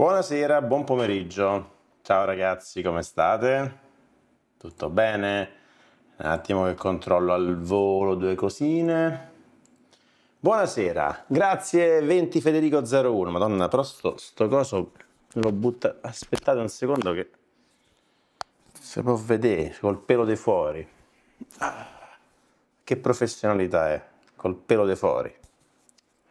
Buonasera, buon pomeriggio. Ciao ragazzi, come state? Tutto bene? Un attimo che controllo al volo due cosine. Buonasera, grazie 20 Federico 01. Madonna, però sto, sto coso lo butta. Aspettate un secondo che si può vedere col pelo di fuori. Ah, che professionalità è col pelo di fuori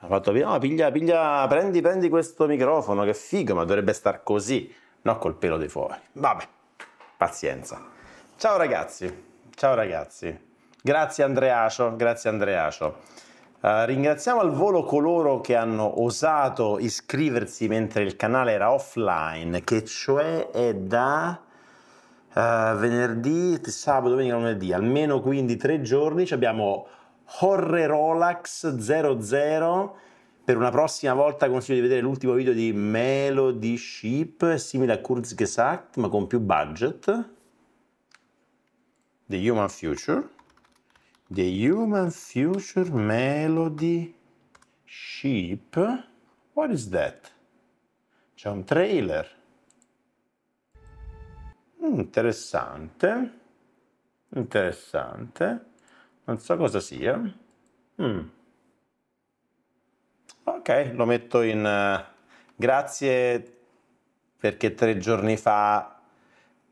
ha fatto, no, piglia, piglia, prendi, prendi questo microfono, che figo, ma dovrebbe star così, no col pelo di fuori. Vabbè, pazienza. Ciao ragazzi, ciao ragazzi. Grazie Andreacio, grazie Andreacio. Uh, eh, ringraziamo al volo coloro che hanno osato iscriversi mentre il canale era offline, che cioè è da... Uh, venerdì, sabato, domenica, lunedì, almeno quindi tre giorni ci abbiamo Horre Rolax 00 per una prossima volta consiglio di vedere l'ultimo video di Melody Ship, simile a Kurzgesagt, ma con più budget. The Human Future. The Human Future Melody Ship. What is that? C'è un trailer. interessante. Interessante non so cosa sia. Mm. Ok, lo metto in... Eh, grazie perché tre giorni fa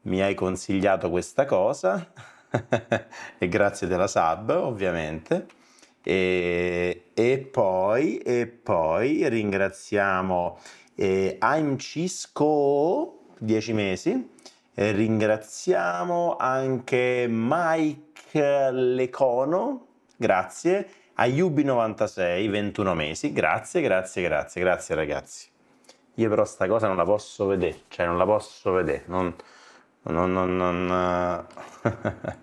mi hai consigliato questa cosa e grazie della sub ovviamente. E, e, poi, e poi ringraziamo eh, I'm Cisco, 10 mesi. E ringraziamo anche Mike Lecono, grazie. A Ayubi96, 21 mesi, grazie, grazie, grazie, grazie ragazzi. Io però sta cosa non la posso vedere, cioè non la posso vedere, non... non, non, non eh.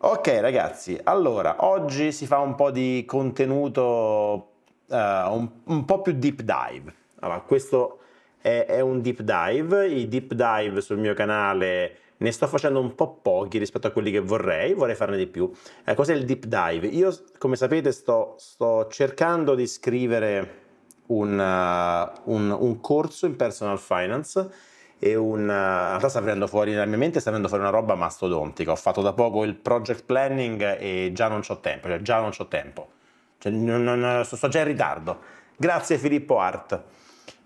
ok ragazzi, allora, oggi si fa un po' di contenuto uh, un, un po' più deep dive. Allora, questo è, è un deep dive, i deep dive sul mio canale ne sto facendo un po' pochi rispetto a quelli che vorrei, vorrei farne di più. Eh, cos'è il deep dive? Io, come sapete, sto, sto cercando di scrivere un, uh, un, un corso in personal finance e un... Eh, in realtà sta venendo fuori nella mia mente, sta venendo fuori una roba mastodontica. Ho fatto da poco il project planning e già non ho tempo, cioè già non ho tempo. Cioè, non, non, sto già in ritardo. Grazie Filippo Art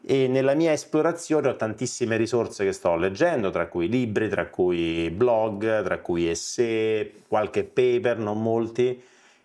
e nella mia esplorazione ho tantissime risorse che sto leggendo, tra cui libri, tra cui blog, tra cui esse, qualche paper, non molti,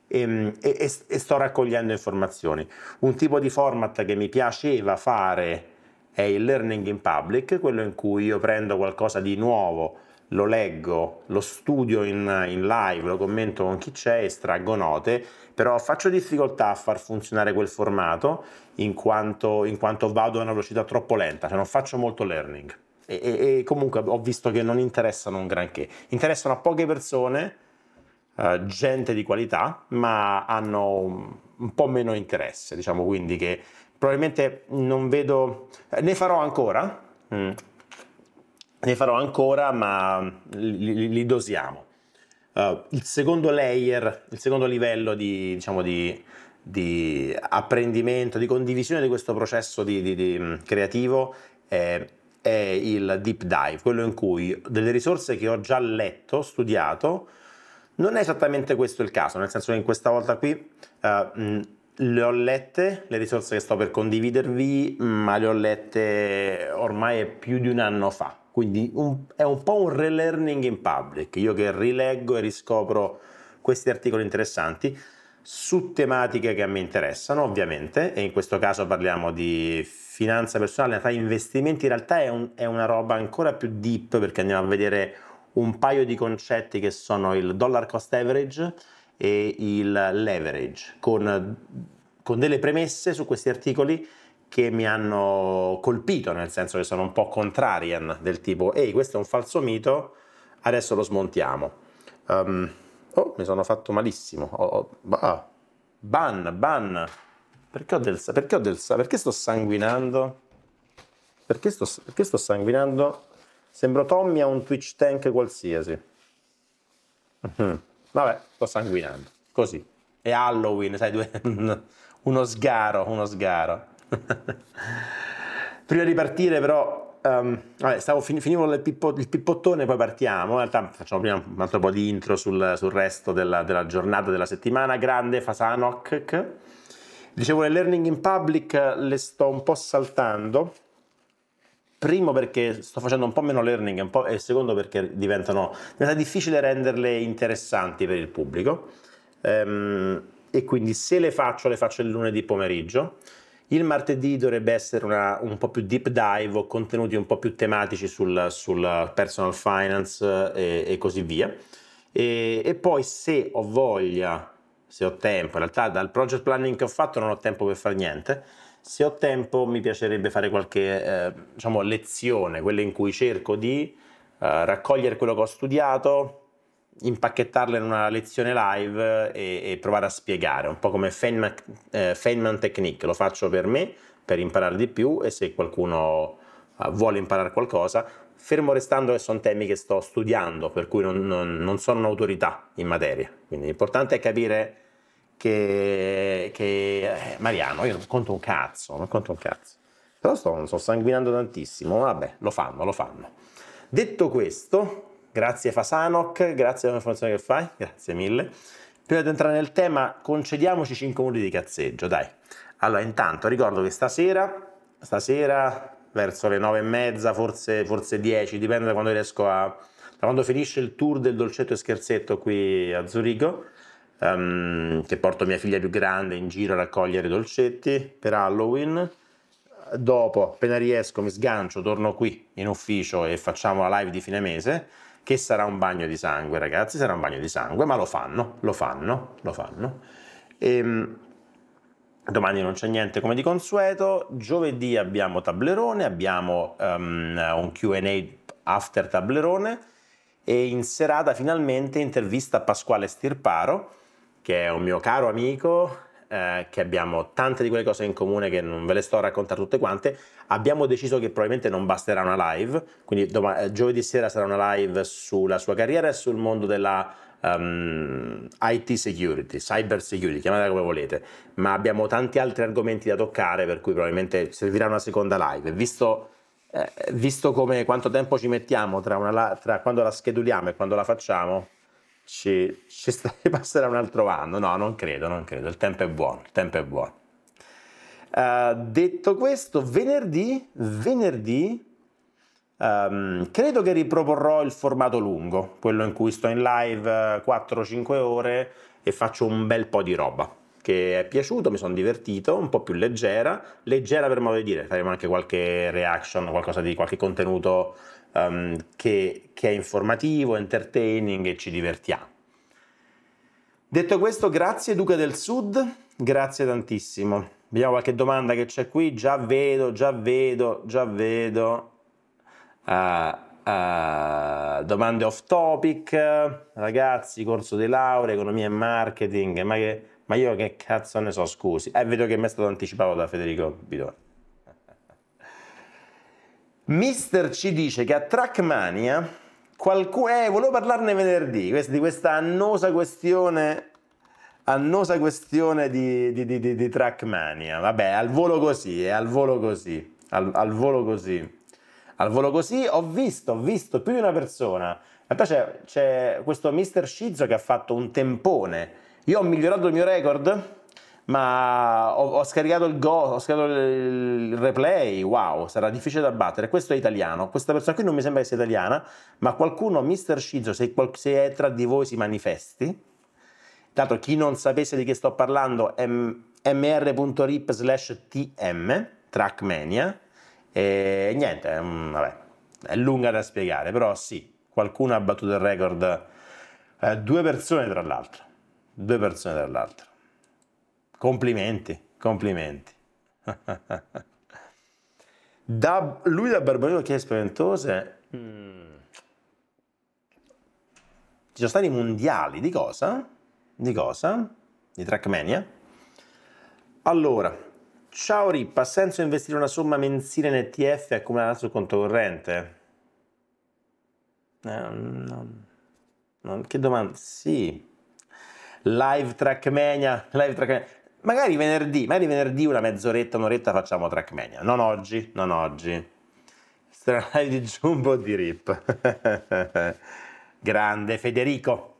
ehm, e, e, e sto raccogliendo informazioni. Un tipo di format che mi piaceva fare è il learning in public, quello in cui io prendo qualcosa di nuovo, lo leggo, lo studio in, in live, lo commento con chi c'è, estraggo note però faccio difficoltà a far funzionare quel formato in quanto, in quanto vado a una velocità troppo lenta, cioè non faccio molto learning. E, e, e comunque ho visto che non interessano un granché, interessano a poche persone, eh, gente di qualità, ma hanno un, un po' meno interesse, diciamo quindi che probabilmente non vedo, eh, ne farò ancora, mm. ne farò ancora, ma li, li, li dosiamo uh, il secondo layer, il secondo livello di, diciamo, di, di apprendimento, di condivisione di questo processo di, mm, creativo è, è, il deep dive, quello in cui delle risorse che ho già letto, studiato, non è esattamente questo il caso, nel senso che in questa volta qui uh, le ho lette, le risorse che sto per condividervi, ma le ho lette ormai più di un anno fa, quindi un, è un po' un relearning in public, io che rileggo e riscopro questi articoli interessanti su tematiche che a me interessano ovviamente e in questo caso parliamo di finanza personale, in realtà investimenti in realtà è, un, è una roba ancora più deep perché andiamo a vedere un paio di concetti che sono il dollar cost average e il leverage con, con delle premesse su questi articoli che mi hanno colpito, nel senso che sono un po' contrarian, del tipo, ehi, questo è un falso mito, adesso lo smontiamo. Um, oh, mi sono fatto malissimo. Oh, oh, bah. Ban, ban. Perché ho del Perché ho del Perché sto sanguinando? Perché sto, perché sto sanguinando? Sembro Tommy a un Twitch tank qualsiasi. Mhm. Vabbè, sto sanguinando. Così. È Halloween, sai, due... uno sgaro, uno sgaro. Prima di partire però, um, vabbè, stavo fin- finivo il, pippo- il, pippottone poi partiamo, in realtà facciamo prima un altro po' di intro sul, sul resto della, della, giornata, della settimana, grande Fasanok. Dicevo le learning in public eh, le sto un po' saltando, primo perché sto facendo un po' meno learning po', e secondo perché diventano, diventa difficile renderle interessanti per il pubblico. Um, e quindi se le faccio le faccio il lunedì pomeriggio il martedì dovrebbe essere una, un po' più deep dive o contenuti un po' più tematici sul, sul personal finance e, eh, e così via. E, e, poi se ho voglia, se ho tempo, in realtà dal project planning che ho fatto non ho tempo per fare niente, se ho tempo mi piacerebbe fare qualche eh, diciamo, lezione, quella in cui cerco di eh, raccogliere quello che ho studiato, impacchettarla in una lezione live eh, e, e, provare a spiegare, un po' come Feynman, eh, Feynman Technique, lo faccio per me, per imparare di più e se qualcuno eh, vuole imparare qualcosa, fermo restando che sono temi che sto studiando, per cui non, non, non sono un'autorità in materia, quindi l'importante è capire che, che eh, Mariano, io non conto un cazzo, non conto un cazzo, però sto, sto sanguinando tantissimo, vabbè, lo fanno, lo fanno. Detto questo, Grazie Fasanok, grazie per l'informazione che fai, grazie mille. Prima di entrare nel tema, concediamoci 5 minuti di cazzeggio, dai. Allora, intanto ricordo che stasera, stasera verso le 9 e mezza, forse, forse 10, dipende da quando riesco a... da quando finisce il tour del dolcetto e scherzetto qui a Zurigo, um, che porto mia figlia più grande in giro a raccogliere dolcetti per Halloween dopo, appena riesco, mi sgancio, torno qui in ufficio e facciamo la live di fine mese che sarà un bagno di sangue, ragazzi, sarà un bagno di sangue, ma lo fanno, lo fanno, lo fanno. E, ehm, domani non c'è niente come di consueto, giovedì abbiamo tablerone, abbiamo um, un QA after tablerone e in serata finalmente intervista a Pasquale Stirparo, che è un mio caro amico, eh, che abbiamo tante di quelle cose in comune che non ve le sto a raccontare tutte quante, Abbiamo deciso che probabilmente non basterà una live, quindi dom- eh, giovedì sera sarà una live sulla sua carriera e sul mondo della um, ehm, IT security, cyber security, chiamatela come volete, ma abbiamo tanti altri argomenti da toccare per cui probabilmente servirà una seconda live. Visto, eh, visto come, quanto tempo ci mettiamo tra, una, tra quando la scheduliamo e quando la facciamo, ci, ci passerà un altro anno. No, non credo, non credo. Il tempo è buono, il tempo è buono. Uh, detto questo, venerdì, venerdì um, credo che riproporrò il formato lungo, quello in cui sto in live 4-5 eh, ore e faccio un bel po' di roba che è piaciuto, mi sono divertito, un po' più leggera, leggera per modo di dire, faremo anche qualche reaction, qualcosa di qualche contenuto um, che, che è informativo, entertaining e ci divertiamo. Detto questo, grazie Duca del Sud, grazie tantissimo. Vediamo qualche domanda che c'è qui. Già vedo, già vedo, già vedo. Uh, uh, domande off topic. Ragazzi, corso di laurea, economia e marketing. Ma, che, ma io che cazzo ne so, scusi. Eh, vedo che mi è stato anticipato da Federico Bidone. Mister ci dice che a Trackmania qualcuno... Eh, volevo parlarne venerdì, di questa annosa questione annosa questione di, di, di, di Trackmania. Vabbè, al volo così, eh, al volo così, al, al, volo così. Al volo così ho visto, ho visto più di una persona. In realtà c'è, questo Mr. Shizzo che ha fatto un tempone. Io ho migliorato il mio record, ma ho, ho scaricato il go, ho scaricato il replay. Wow, sarà difficile da battere. Questo è italiano. Questa persona qui non mi sembra che sia italiana, ma qualcuno, Mr. Shizzo, se, se è tra di voi si manifesti, tra chi non sapesse di che sto parlando mr.rip slash tm, Trackmania, e niente, vabbè, è lunga da spiegare, però sì, qualcuno ha battuto il record, eh, due persone tra l'altro, due persone tra l'altro. Complimenti, complimenti. da, lui da Barbarino che è spaventose. Mm. Ci sono stati mondiali di cosa? Di cosa? Di Trackmania. Allora, ciao Rip, ha senso investire una somma mensile in ETF e accumulare sul conto corrente? Eh, no, Che domanda? Sì. Live Trackmania, live Trackmania. Magari venerdì, magari venerdì una mezz'oretta, un'oretta facciamo Trackmania. Non oggi, non oggi. Sarà live di Jumbo di Rip. Grande Federico.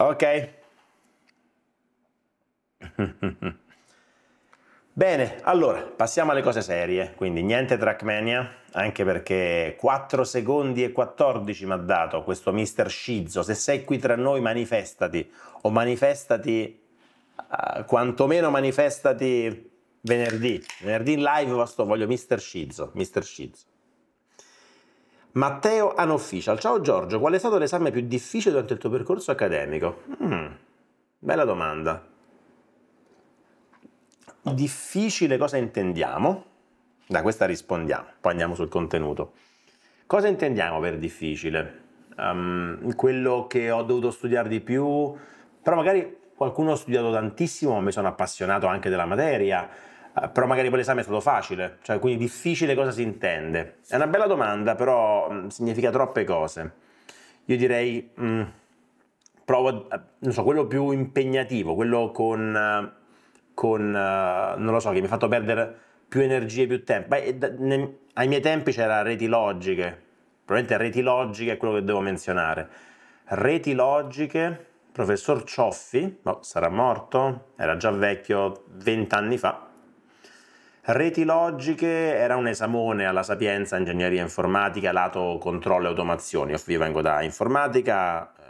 Ok? Bene, allora passiamo alle cose serie, quindi niente Trackmania, anche perché 4 secondi e 14 mi ha dato questo mister Scizzo, se sei qui tra noi manifestati o manifestati, uh, quantomeno manifestati venerdì, venerdì in live vostro, voglio mister Scizzo, mister Scizzo. Matteo Unofficial. Ciao Giorgio, qual è stato l'esame più difficile durante il tuo percorso accademico? Mm, bella domanda. Difficile cosa intendiamo? Da questa rispondiamo, poi andiamo sul contenuto. Cosa intendiamo per difficile? Um, quello che ho dovuto studiare di più, però magari qualcuno ha studiato tantissimo, mi sono appassionato anche della materia eh, però magari poi l'esame è stato facile, cioè quindi difficile cosa si intende? È una bella domanda, però mm, significa troppe cose. Io direi, mh, mm, provo, eh, non so, quello più impegnativo, quello con, eh, con non lo so, che mi ha fatto perdere più energie più tempo. Beh, da, ne, ai miei tempi c'era reti logiche, probabilmente reti logiche è quello che devo menzionare. Reti logiche, professor Cioffi, no, boh, sarà morto, era già vecchio vent'anni fa, Reti logiche era un esamone alla Sapienza Ingegneria Informatica, lato controllo e automazione. Io vengo da informatica, eh,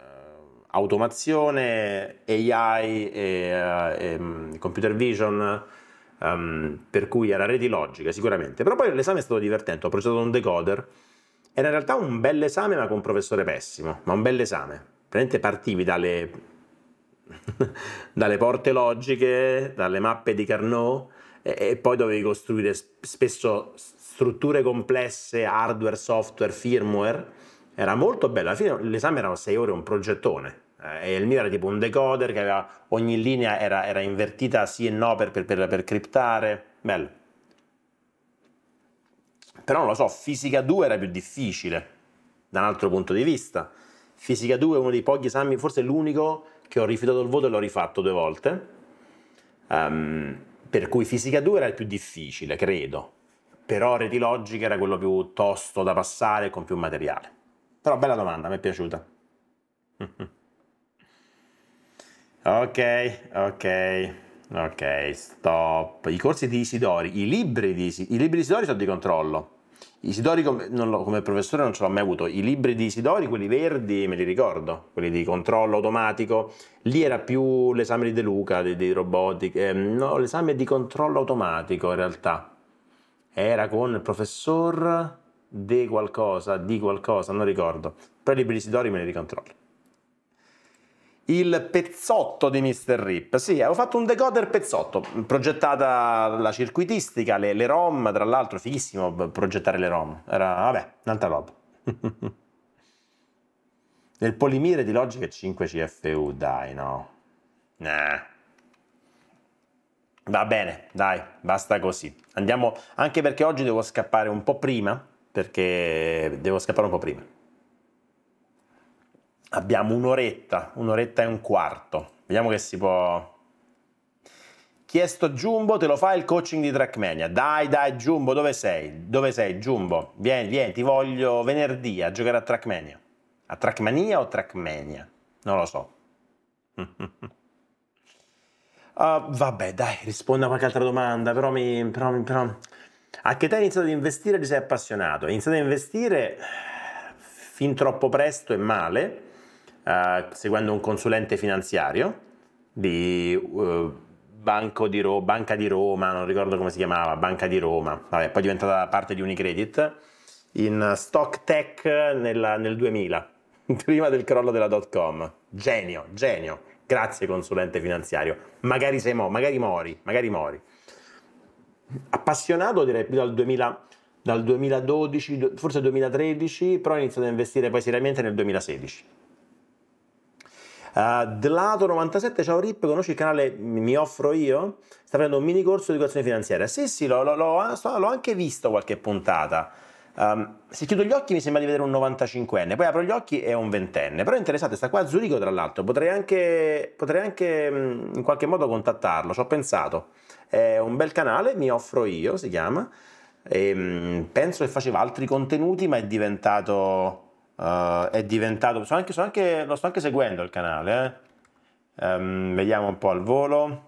automazione, AI e, eh, e mm, computer vision, um, per cui era reti logiche sicuramente. Però poi l'esame è stato divertente, ho progettato un decoder. Era in realtà un bell'esame, ma con un professore pessimo, ma un bell'esame. Praticamente partivi dalle, dalle porte logiche, dalle mappe di Carnot, e poi dovevi costruire spesso strutture complesse, hardware, software, firmware. Era molto bello, alla fine l'esame erano 6 ore, un progettone. Eh, e il mio era tipo un decoder che aveva, ogni linea era, era invertita sì e no per, per, per, per criptare. Bello. Però non lo so, fisica 2 era più difficile da un altro punto di vista. Fisica 2 è uno dei pochi esami, forse l'unico che ho rifiutato il voto e l'ho rifatto due volte. Um, per cui Fisica 2 era il più difficile, credo, però Reti Logica era quello più tosto da passare con più materiale. Però bella domanda, mi è piaciuta. ok, ok, ok, stop. I corsi di Isidori, i libri di, Isidori, i libri di Isidori sono di controllo. Isidori come, lo, come, professore non ce l'ho mai avuto, i libri di Isidori, quelli verdi, me li ricordo, quelli di controllo automatico, lì era più l'esame di De Luca, di, di robotica, eh, no, l'esame di controllo automatico in realtà, era con il professor De qualcosa, di qualcosa, non ricordo, però i libri di Isidori me li ricontrollo il pezzotto di Mr. Rip. Sì, avevo fatto un decoder pezzotto, progettata la circuitistica, le, le ROM, tra l'altro fighissimo progettare le ROM. Era, vabbè, un'altra roba. Nel polimire di Logic 5 CFU, dai, no. Nah. Va bene, dai, basta così. Andiamo, anche perché oggi devo scappare un po' prima, perché devo scappare un po' prima abbiamo un'oretta, un'oretta e un quarto. Vediamo che si può... Chiesto a Jumbo, te lo fa il coaching di Trackmania. Dai, dai, Jumbo, dove sei? Dove sei, Jumbo? Vieni, vieni, ti voglio venerdì a giocare a Trackmania. A Trackmania o Trackmania? Non lo so. Uh, vabbè, dai, rispondo a qualche altra domanda, però mi... Però, però... A che te hai iniziato ad investire ti sei appassionato? Hai iniziato a investire fin troppo presto e male, eh, seguendo un consulente finanziario di eh, di Ro- Banca di Roma, non ricordo come si chiamava, Banca di Roma, Vabbè, poi è diventata parte di Unicredit, in stock tech nella, nel 2000, prima del crollo della dot com. Genio, genio. Grazie consulente finanziario. Magari sei mo, magari mori, magari mori. Appassionato direi più dal 2000 dal 2012, forse 2013, però ho iniziato a investire poi seriamente nel 2016 dlato eh, 97, ciao Rip, conosci il canale Mi Offro Io? Sta facendo un mini corso di educazione finanziaria. Sì, sì, l'ho, eh, anche visto qualche puntata. Um, se chiudo gli occhi mi sembra di vedere un 95enne, poi apro gli occhi e è un ventenne. Però è interessante, sta qua a Zurigo tra l'altro, potrei anche, potrei anche in qualche modo contattarlo, ci ho pensato. È un bel canale, Mi Offro Io si chiama, e, ehm, penso che faceva altri contenuti ma è diventato uh, è diventato, so anche, so anche, lo sto anche seguendo il canale, eh. um, vediamo un po' al volo,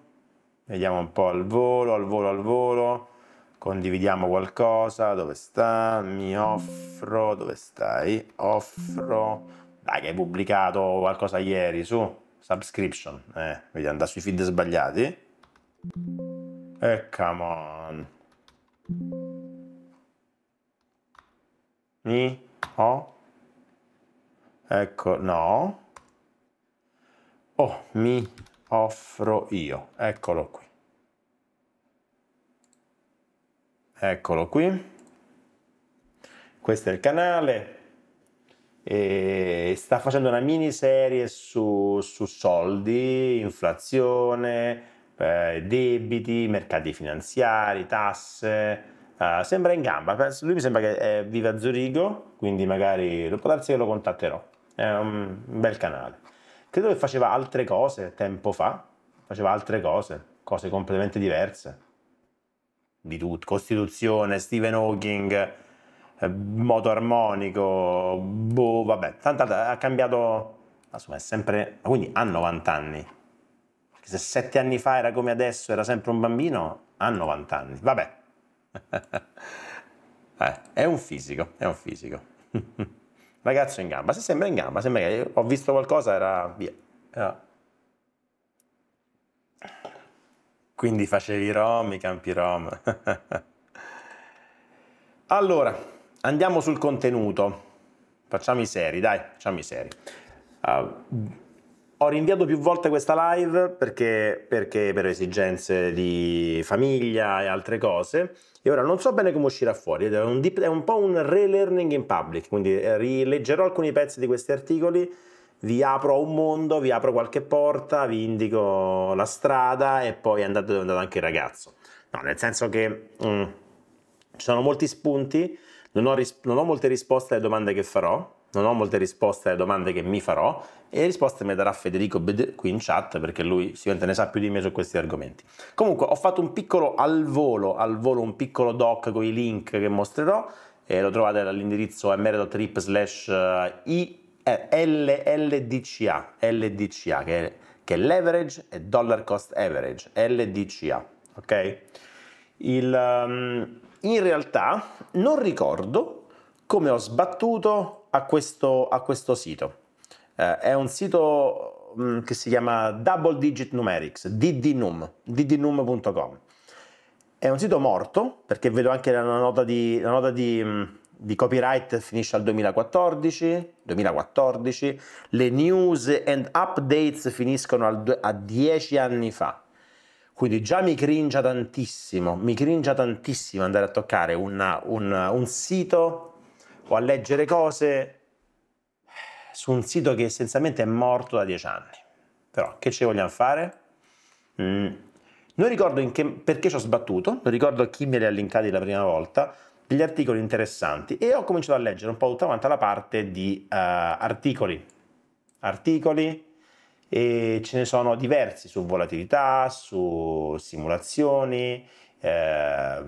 vediamo un po' al volo, al volo, al volo, condividiamo qualcosa, dove sta, mi offro, dove stai, offro, dai che hai pubblicato qualcosa ieri, su, subscription, eh, vedi andare sui feed sbagliati, e come on, mi, ho, ecco no oh mi offro io eccolo qui eccolo qui questo è il canale e sta facendo una miniserie su, su soldi, inflazione, eh, debiti, mercati finanziari, tasse. Eh, sembra in gamba, lui mi sembra che eh, vive a Zurigo, quindi magari può darsi che lo contatterò è un bel canale. Credo che faceva altre cose tempo fa, faceva altre cose, cose completamente diverse. Di tutto, Costituzione, Stephen Hawking, eh, moto armonico, boh, vabbè, tanto ha cambiato, insomma è sempre, quindi ha 90 anni. se sette anni fa era come adesso, era sempre un bambino, ha 90 anni, vabbè. eh, è un fisico, è un fisico. ragazzo in gamba, se sembra in gamba, sembra che ho visto qualcosa, era via. Era... Ah. Quindi facevi rom, i campi rom. allora, andiamo sul contenuto. Facciamo i seri, dai, facciamo i seri. Uh, ho rinviato più volte questa live perché, perché, per esigenze di famiglia e altre cose. E ora non so bene come uscirà fuori, è un, deep, è un po' un relearning in public, quindi rileggerò alcuni pezzi di questi articoli, vi apro un mondo, vi apro qualche porta, vi indico la strada e poi andate dove è andato anche il ragazzo. No, nel senso che mm, ci sono molti spunti, non ho, non ho molte risposte alle domande che farò, non ho molte risposte alle domande che mi farò e le risposte me le darà Federico Bed qui in chat perché lui sicuramente ne sa più di me su questi argomenti. Comunque ho fatto un piccolo al volo, al volo un piccolo doc con i link che mostrerò e lo trovate all'indirizzo mr.trip slash eh, LDCA, LDCA che è, che è leverage e dollar cost average, LDCA, ok? Il, um, in realtà non ricordo come ho sbattuto a questo, a questo sito eh, è un sito mh, mm, che si chiama Double Digit Numerics, ddnum, ddnum.com. È un sito morto, perché vedo anche la nota di, la nota di, mm, di copyright finisce al 2014, 2014, le news and updates finiscono do, a dieci anni fa. Quindi già mi cringia tantissimo, mi cringia tantissimo andare a toccare una, un, un, sito o a leggere cose su un sito che essenzialmente è morto da dieci anni. Però che ci vogliamo fare? Mm. Non ricordo che, perché ci ho sbattuto, non ricordo chi me li ha linkati la prima volta, degli articoli interessanti e ho cominciato a leggere un po' tutta quanta la parte di uh, articoli. Articoli e ce ne sono diversi su volatilità, su simulazioni. Eh,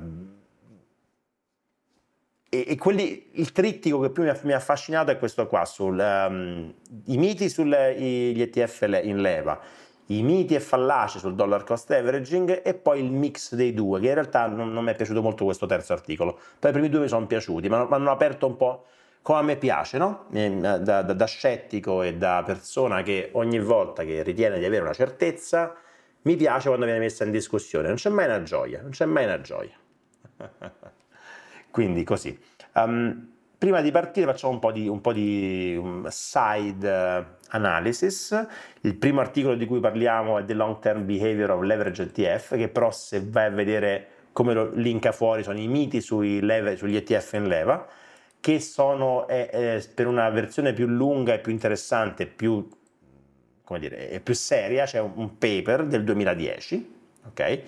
e, e quelli, il trittico che più mi ha, mi ha affascinato è questo qua, sul, um, i miti sugli ETF in leva, i miti e fallaci sul dollar cost averaging e poi il mix dei due, che in realtà non, non mi è piaciuto molto questo terzo articolo, poi i primi due mi sono piaciuti, ma, hanno aperto un po' come a me piace, no? Eh, da, da, da, scettico e da persona che ogni volta che ritiene di avere una certezza, mi piace quando viene messa in discussione, non c'è mai una gioia, non c'è mai una gioia. Quindi così. Um, prima di partire facciamo un po' di, un po di mm, side eh, analysis. Il primo articolo di cui parliamo è The Long Term Behavior of Leverage ETF, che però se vai a vedere come lo linka fuori sono i miti leve, sugli ETF in leva, che sono eh, eh, per una versione più lunga e più interessante, più, dire, più seria, c'è cioè un paper del 2010, ok?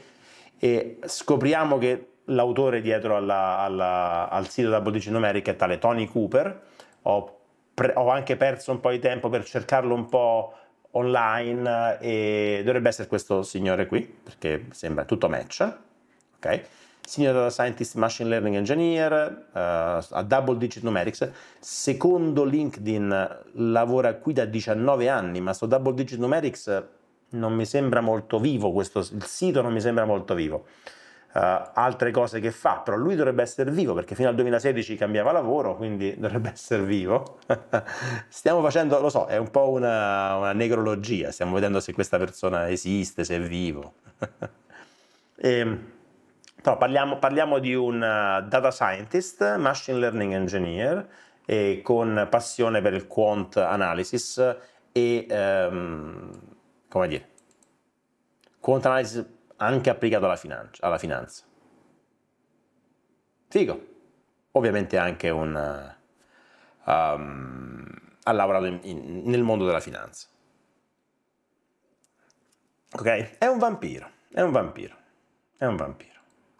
E scopriamo che l'autore dietro alla, alla, al sito da Bodici Numerica è tale Tony Cooper, ho, pre, ho anche perso un po' di tempo per cercarlo un po' online eh, e dovrebbe essere questo signore qui, perché sembra tutto match, ok? Senior Data Scientist Machine Learning Engineer uh, a Double Digit Numerics. Secondo LinkedIn lavora qui da 19 anni, ma su Double Digit Numerics non mi sembra molto vivo, questo, il sito non mi sembra molto vivo. Eh, altre cose che fa, però lui dovrebbe essere vivo perché fino al 2016 cambiava lavoro, quindi dovrebbe essere vivo. stiamo facendo, lo so, è un po' una, una necrologia, stiamo vedendo se questa persona esiste, se è vivo. e, ehm, però parliamo, parliamo di un eh, data scientist, machine learning engineer, con passione per il quant analysis e, um, come dire, quant analysis anche applicato alla, financia, alla finanza. Figo. Ovviamente anche un... Um, ha lavorato in, in, nel mondo della finanza. Ok? È un vampiro, è un vampiro, è un vampiro.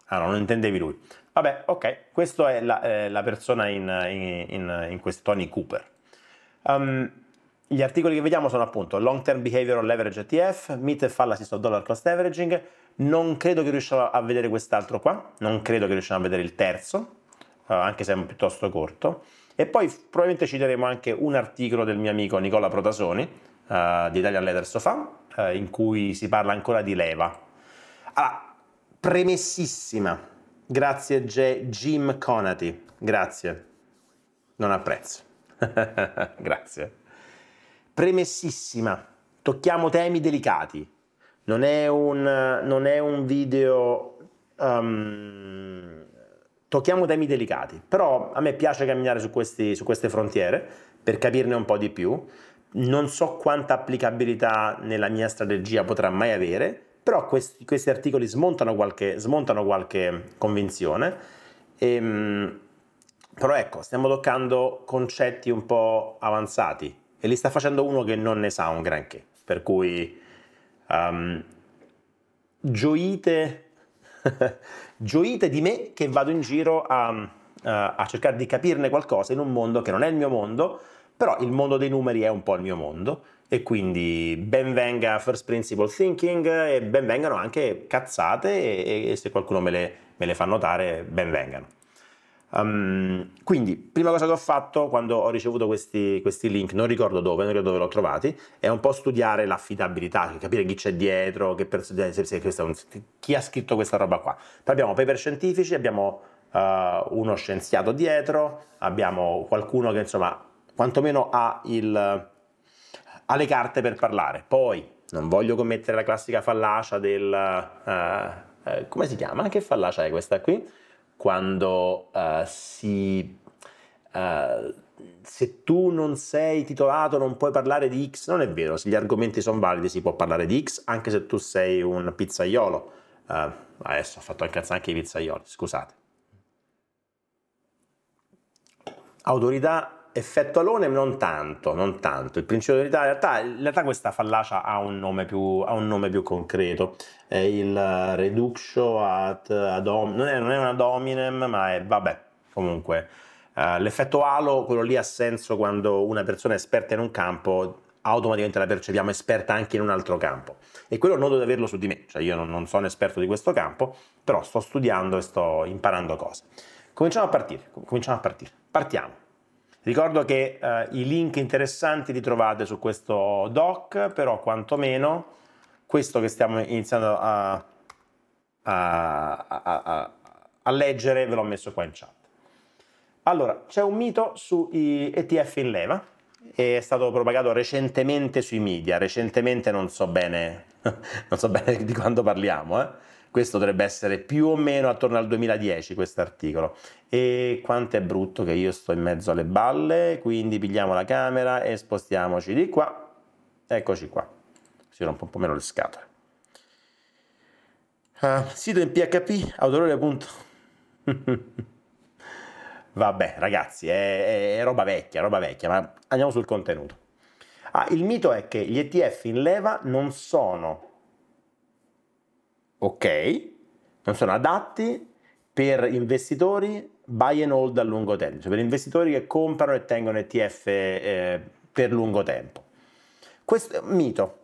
Ah no, non intendevi lui. Vabbè, ok, questa è la, eh, la persona in, in, in questo Tony Cooper. Um, gli articoli che vediamo sono appunto Long Term Behavioral Leverage ETF, Meet e Fallacy Assist of Dollar Cost Averaging, non credo che riusciamo a vedere quest'altro qua, non credo che riusciamo a vedere il terzo, eh, anche se è piuttosto corto. E poi probabilmente ci daremo anche un articolo del mio amico Nicola Protasoni uh, di Italian Leather Sofa, uh, eh, in cui si parla ancora di leva. Allora, premessissima, grazie G- Jim Conati, grazie, non apprezzo, grazie. Premessissima, tocchiamo temi delicati, non è un, non è un video... Um, tocchiamo temi delicati, però a me piace camminare su, questi, su, queste frontiere per capirne un po' di più. Non so quanta applicabilità nella mia strategia potrà mai avere, però questi, questi articoli smontano qualche, smontano qualche convinzione. E, ehm, però ecco, stiamo toccando concetti un po' avanzati e li sta facendo uno che non ne sa un granché, per cui Um, gioite, gioite di me che vado in giro a, eh, a cercare di capirne qualcosa in un mondo che non è il mio mondo, però il mondo dei numeri è un po' il mio mondo e quindi benvenga First Principle Thinking e benvengano anche cazzate e, e se qualcuno me le, me le fa notare, benvengano. Um, quindi, prima cosa che ho fatto quando ho ricevuto questi, questi, link, non ricordo dove, non ricordo dove l'ho trovati, è un po' studiare l'affidabilità, capire chi c'è dietro, che pers- eh, se, se, se, un, chi ha scritto questa roba qua. Poi abbiamo paper scientifici, abbiamo uh, uno scienziato dietro, abbiamo qualcuno che insomma quantomeno ha, il, ha le carte per parlare. Poi, non voglio commettere la classica fallacia del... Uh, uh, come si chiama? Che fallacia è questa qui? quando uh, si... Uh, se tu non sei titolato non puoi parlare di X, non è vero, se gli argomenti sono validi si può parlare di X anche se tu sei un pizzaiolo. Uh, adesso ho fatto incazzare anche i pizzaioli, scusate. Autorità effetto alone non tanto, non tanto. Il principio dell'unità, in realtà, in realtà questa fallacia ha un nome più, un nome più concreto, è il reductio ad, ad om, non, è, non, è, una dominem, ma è, vabbè, comunque. Uh, l'effetto halo, quello lì ha senso quando una persona è esperta in un campo, automaticamente la percepiamo esperta anche in un altro campo. E quello noto di averlo su di me, cioè io non, non sono esperto di questo campo, però sto studiando e sto imparando cose. Cominciamo a partire, cominciamo a partire. Partiamo. Ricordo che eh, i link interessanti li trovate su questo doc, però quantomeno questo che stiamo iniziando a, a, a, a leggere ve l'ho messo qua in chat. Allora, c'è un mito sui ETF in leva, è stato propagato recentemente sui media, recentemente non so bene, non so bene di quando parliamo, eh? Questo dovrebbe essere più o meno attorno al 2010 questo articolo. E quanto è brutto che io sto in mezzo alle balle, quindi pigliamo la camera e spostiamoci di qua. Eccoci qua. Si rompe un po' meno le scatole. Uh, sito in PHP, autorevole punto. Vabbè, ragazzi, è, è, roba vecchia, roba vecchia, ma andiamo sul contenuto. Ah, il mito è che gli ETF in leva non sono ok, non sono adatti per investitori buy and hold a lungo termine, cioè per investitori che comprano e tengono ETF eh, per lungo tempo. Questo è un mito,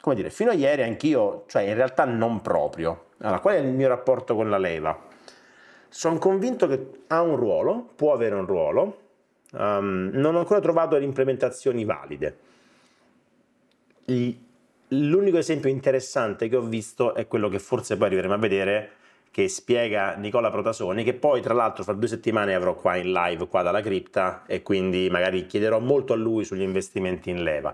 come dire, fino a ieri anch'io, cioè in realtà non proprio. Allora, qual è il mio rapporto con la leva? Sono convinto che ha un ruolo, può avere un ruolo, um, non ho ancora trovato le implementazioni valide. L'unico esempio interessante che ho visto è quello che forse poi arriveremo a vedere che spiega Nicola Protasoni, che poi tra l'altro fra due settimane avrò qua in live, qua dalla cripta, e quindi magari chiederò molto a lui sugli investimenti in leva.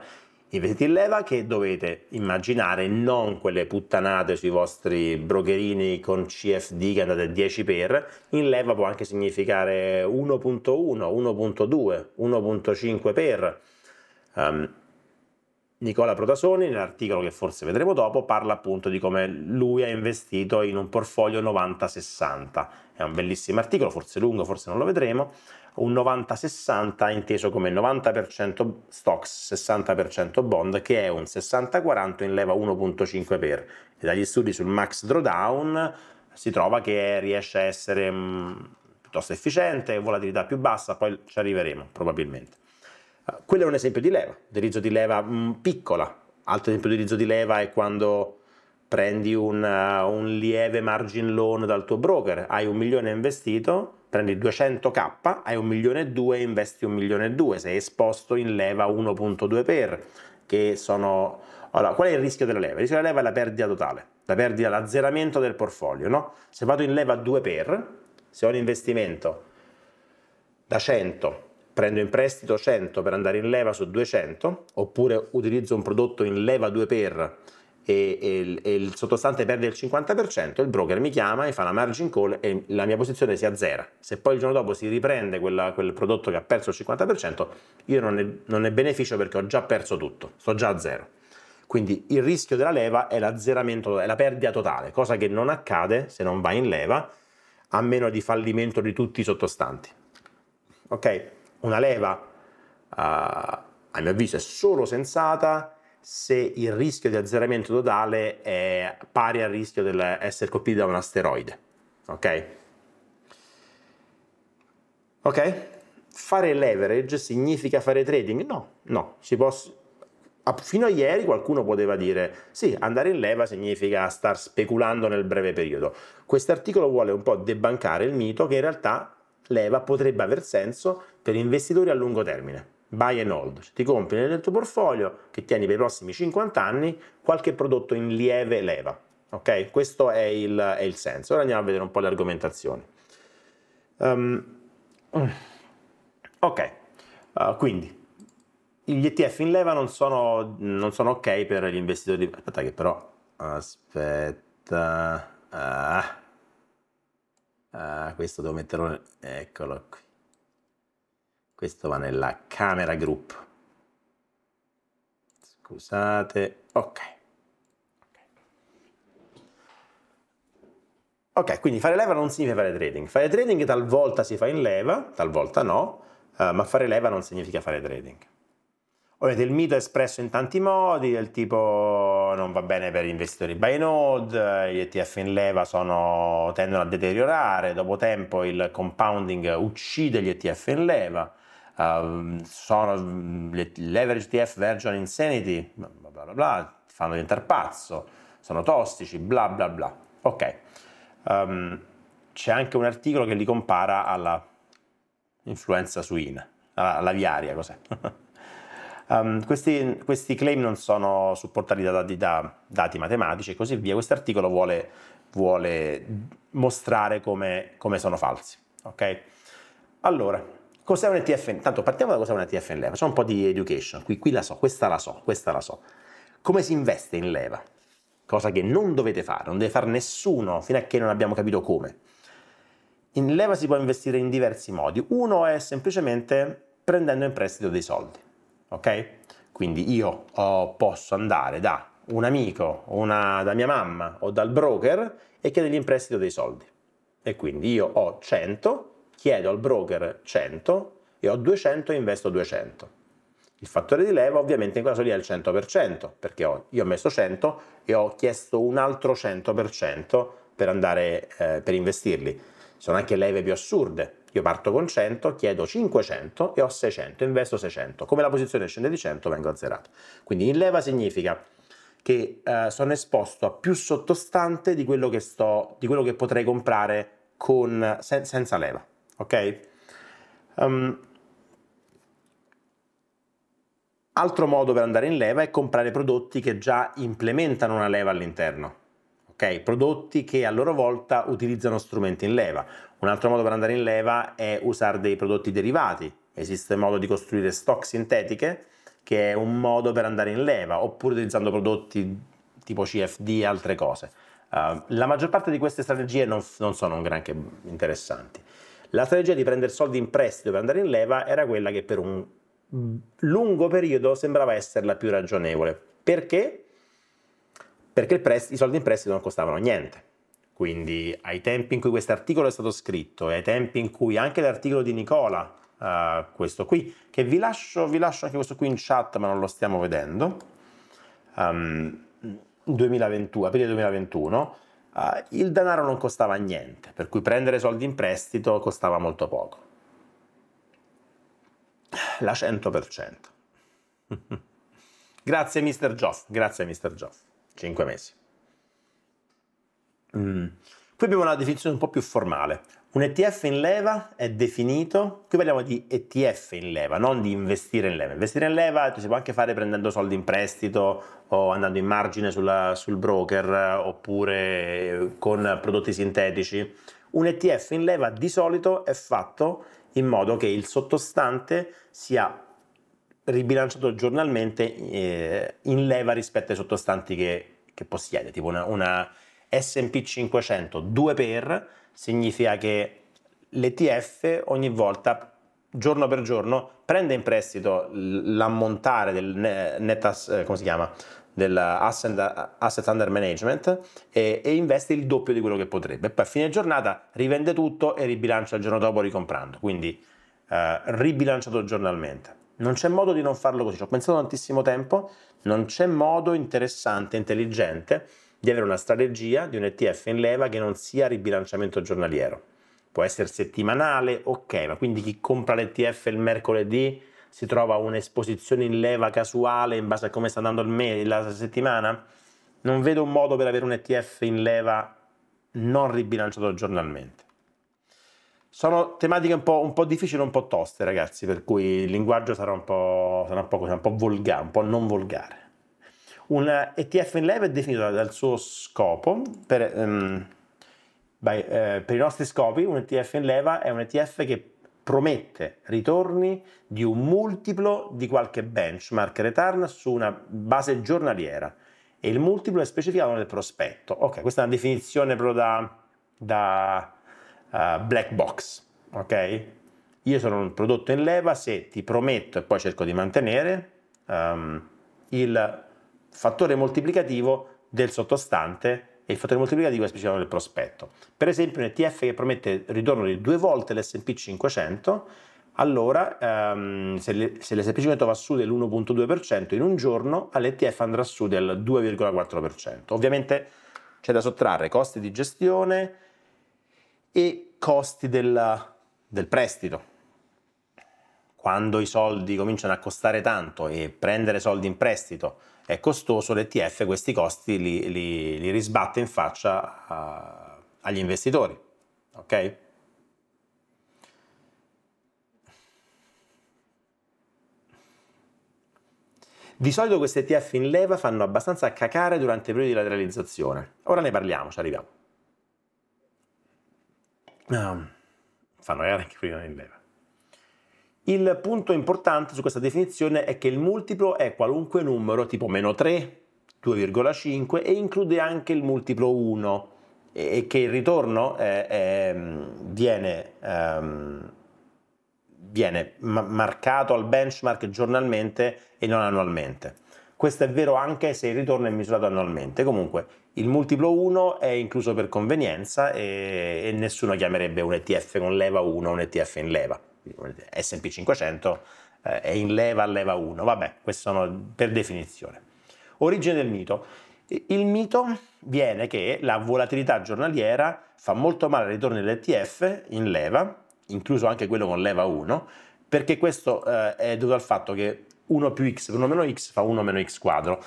Investimenti in leva che dovete immaginare non quelle puttanate sui vostri brokerini con CFD che andate 10 per, in leva può anche significare 1.1, 1.2, 1.5 per. Um, Nicola Protasoni, nell'articolo che forse vedremo dopo, parla appunto di come lui ha investito in un portfolio 90-60. È un bellissimo articolo, forse lungo, forse non lo vedremo. Un 90-60 inteso come 90% stocks, 60% bond, che è un 60-40 in leva 1.5 per. E dagli studi sul max drawdown si trova che riesce a essere mh, mm, piuttosto efficiente, volatilità più bassa, poi ci arriveremo probabilmente. Quello è un esempio di leva, di rizzo di leva mh, mm, piccola. Altro esempio di rizzo di leva è quando prendi un, uh, un lieve margin loan dal tuo broker, hai un milione investito, prendi 200k, hai un milione e due, investi un milione e due, sei esposto in leva 1.2 per, che sono... Allora, qual è il rischio della leva? Il rischio della leva è la perdita totale, la perdita, l'azzeramento del portfolio, no? Se vado in leva 2 per, se ho un investimento da 100 prendo in prestito 100 per andare in leva su 200, oppure utilizzo un prodotto in leva 2 per e, il sottostante perde il 50%, il broker mi chiama e fa la margin call e la mia posizione si azzera. Se poi il giorno dopo si riprende quella, quel prodotto che ha perso il 50%, io non ne, non ne beneficio perché ho già perso tutto, sto già a zero. Quindi il rischio della leva è l'azzeramento, è la perdita totale, cosa che non accade se non va in leva, a meno di fallimento di tutti i sottostanti. Ok? Una leva, uh, a mio avviso, è solo sensata se il rischio di azzeramento totale è pari al rischio di essere colpito da un asteroide. Ok? Ok? Fare leverage significa fare trading? No, no, si può, fino a ieri qualcuno poteva dire sì, andare in leva significa star speculando nel breve periodo. Quest'articolo vuole un po' debancare il mito che in realtà leva potrebbe aver senso per investitori a lungo termine, buy and hold. Ti compri nel tuo portfolio che tieni per i prossimi 50 anni qualche prodotto in lieve leva. Ok? Questo è il, è il senso. Ora andiamo a vedere un po' le argomentazioni. Um, ok, uh, quindi gli ETF in leva non sono, non sono, ok per gli investitori. Aspetta che però... Aspetta... Uh, uh, questo devo metterlo... Eccolo qui questo va nella camera group scusate ok ok quindi fare leva non significa fare trading fare trading talvolta si fa in leva talvolta no eh, ma fare leva non significa fare trading Ovviamente il mito è espresso in tanti modi, del tipo non va bene per investitori buy node, eh, gli ETF in leva sono, tendono a deteriorare, dopo tempo il compounding uccide gli ETF in leva, Ehm, sono mm, le, leverage TF version insanity, bla bla bla, bla fanno diventare pazzo, sono tossici, bla bla bla. Ok, um, c'è anche un articolo che li compara alla influenza suina, alla viaria, cos'è? um, questi, questi, claim non sono supportati da, da, da dati matematici e così via. Questo articolo vuole, vuole mostrare come, come sono falsi. Ok? Allora, Cos'è un ETF? Intanto partiamo da cos'è un ETF in leva, facciamo un po' di education, qui, qui la so, questa la so, questa la so. Come si investe in leva? Cosa che non dovete fare, non deve fare nessuno fino a che non abbiamo capito come. In leva si può investire in diversi modi. Uno è semplicemente prendendo in prestito dei soldi, ok? Quindi io oh, posso andare da un amico, una, da mia mamma o dal broker e chiedergli in prestito dei soldi. E quindi io ho 100 chiedo al broker 100 e ho 200 e investo 200. Il fattore di leva ovviamente in caso lì è il 100%, perché ho, io ho messo 100 e ho chiesto un altro 100% per andare eh, per investirli. Sono anche leve più assurde. Io parto con 100, chiedo 500 e ho 600, investo 600. Come la posizione scende di 100 vengo azzerato. Quindi in leva significa che eh, sono esposto a più sottostante di quello che, sto, di quello che potrei comprare con, sen, senza leva ok? Um, altro modo per andare in leva è comprare prodotti che già implementano una leva all'interno, ok? Prodotti che a loro volta utilizzano strumenti in leva. Un altro modo per andare in leva è usare dei prodotti derivati. Esiste il modo di costruire stock sintetiche, che è un modo per andare in leva, oppure utilizzando prodotti tipo CFD e altre cose. Uh, la maggior parte di queste strategie non, non sono granché interessanti. La strategia di prendere soldi in prestito per andare in leva era quella che per un lungo periodo sembrava essere la più ragionevole. Perché? Perché prestito, i soldi in prestito non costavano niente. Quindi ai tempi in cui questo articolo è stato scritto e ai tempi in cui anche l'articolo di Nicola, uh, questo qui, che vi lascio, vi lascio, anche questo qui in chat ma non lo stiamo vedendo, um, ehm, 2020, aprile 2021, Ah, il denaro non costava niente, per cui prendere soldi in prestito costava molto poco. La 100%. grazie Mr. Joff, grazie Mr. Joff. 5 mesi. Mm. Qui abbiamo una definizione un po' più formale. Un ETF in leva è definito, qui parliamo di ETF in leva, non di investire in leva. Investire in leva si può anche fare prendendo soldi in prestito o andando in margine sulla, sul broker oppure eh, con prodotti sintetici. Un ETF in leva di solito è fatto in modo che il sottostante sia ribilanciato giornalmente eh, in leva rispetto ai sottostanti che, che possiede, tipo una, una SP 500 2 per significa che l'ETF ogni volta, giorno per giorno, prende in prestito l'ammontare del net, as, eh, come si chiama? dell'asset asset under management e, e, investe il doppio di quello che potrebbe. Poi a fine giornata rivende tutto e ribilancia il giorno dopo ricomprando, quindi eh, ribilanciato giornalmente. Non c'è modo di non farlo così, ci ho pensato tantissimo tempo, non c'è modo interessante, intelligente di avere una strategia di un ETF in leva che non sia ribilanciamento giornaliero. Può essere settimanale, ok, ma quindi chi compra l'ETF il mercoledì si trova un'esposizione in leva casuale in base a come sta andando il mese, la settimana? Non vedo un modo per avere un ETF in leva non ribilanciato giornalmente. Sono tematiche un po', un po difficili, un po' toste, ragazzi, per cui il linguaggio sarà un po', sarà un po', un po volgare, un po' non volgare. Un ETF in leva è definito dal suo scopo, per, um, ehm, by, eh, per i nostri scopi un ETF in leva è un ETF che promette ritorni di un multiplo di qualche benchmark return su una base giornaliera e il multiplo è specificato nel prospetto. Ok, questa è una definizione proprio da, da uh, black box, ok? Io sono un prodotto in leva se ti prometto e poi cerco di mantenere um, il fattore moltiplicativo del sottostante e il fattore moltiplicativo è specificato nel prospetto. Per esempio un ETF che promette ritorno di due volte l'S&P 500, allora ehm, se, l'S&P 500 va su dell'1.2% in un giorno, all'ETF andrà su del 2,4%. Ovviamente c'è da sottrarre costi di gestione e costi del, del prestito. Quando i soldi cominciano a costare tanto e prendere soldi in prestito è costoso, l'ETF questi costi li, li, li risbatte in faccia a, agli investitori. Ok? Di solito questi ETF in leva fanno abbastanza cacare durante i periodi di lateralizzazione. Ora ne parliamo, ci arriviamo. Um, fanno cacare anche prima in leva. Il punto importante su questa definizione è che il multiplo è qualunque numero tipo meno 3, 2,5 e include anche il multiplo 1 e che il ritorno è, è, mm, viene, um, viene ma marcato al benchmark giornalmente e non annualmente. Questo è vero anche se il ritorno è misurato annualmente. Comunque il multiplo 1 è incluso per convenienza e, e nessuno chiamerebbe un ETF con leva 1 o un ETF in leva. S&P 500 eh, è in leva a leva 1, vabbè, questo sono per definizione. Origine del mito. Il mito viene che la volatilità giornaliera fa molto male ai ritorni dell'ETF in leva, incluso anche quello con leva 1, perché questo eh, è dovuto al fatto che 1 più x per 1 meno x fa 1 meno x quadro.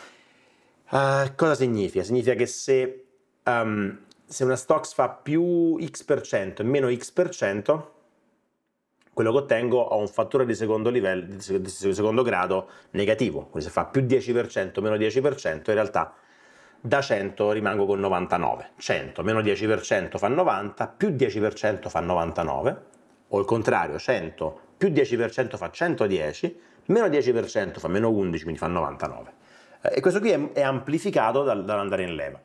Uh, cosa significa? Significa che se, um, se una stocks fa più x% e meno x%, quello che ottengo ha un fattore di secondo, livello, di secondo grado negativo, quindi se fa più 10%, meno 10%, in realtà da 100 rimango con 99, 100 meno 10% fa 90, più 10% fa 99, o il contrario, 100 più 10% fa 110, meno 10% fa meno 11, quindi fa 99. Eh, e questo qui è, amplificato dall'andare in leva.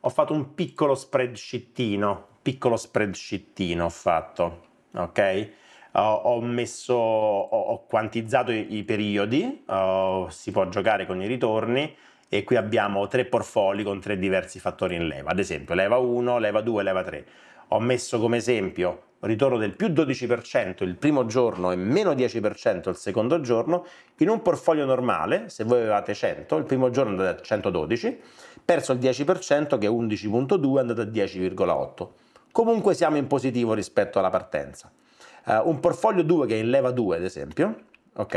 Ho fatto un piccolo spreadsheetino, piccolo spreadsheetino ho fatto, ok? uh, ho messo, ho, ho quantizzato i, i periodi, uh, si può giocare con i ritorni e qui abbiamo tre portfolio con tre diversi fattori in leva, ad esempio leva 1, leva 2, leva 3. Ho messo come esempio ritorno del più 12% il primo giorno e meno 10% il secondo giorno, in un portfolio normale, se voi avevate 100, il primo giorno andate a 112, perso il 10% che è 11.2, andate a 10,8. Comunque siamo in positivo rispetto alla partenza. Uh, un portfolio 2 che è in leva 2, ad esempio, ok?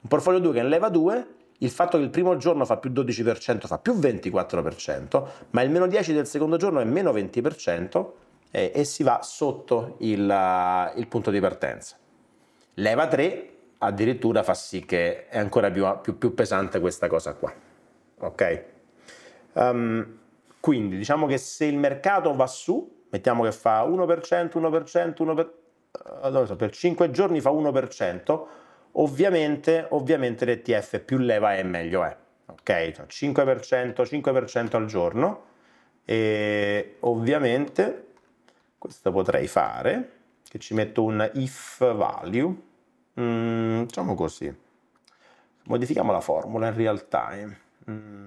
Un portfolio 2 che è in leva 2, il fatto che il primo giorno fa più 12% fa più 24%, ma il meno 10 del secondo giorno è meno 20% eh, e, si va sotto il, uh, il, punto di partenza. Leva 3 addirittura fa sì che è ancora più, più, più pesante questa cosa qua, ok? Um, quindi diciamo che se il mercato va su, mettiamo che fa 1%, 1%, 1%, so, per 5 giorni fa 1%, ovviamente, ovviamente l'ETF più leva è meglio è, eh. ok? 5%, cioè, 5% al giorno e ovviamente questo potrei fare, che ci metto un if value, mm, diciamo così, modifichiamo la formula in real time, eh. mm.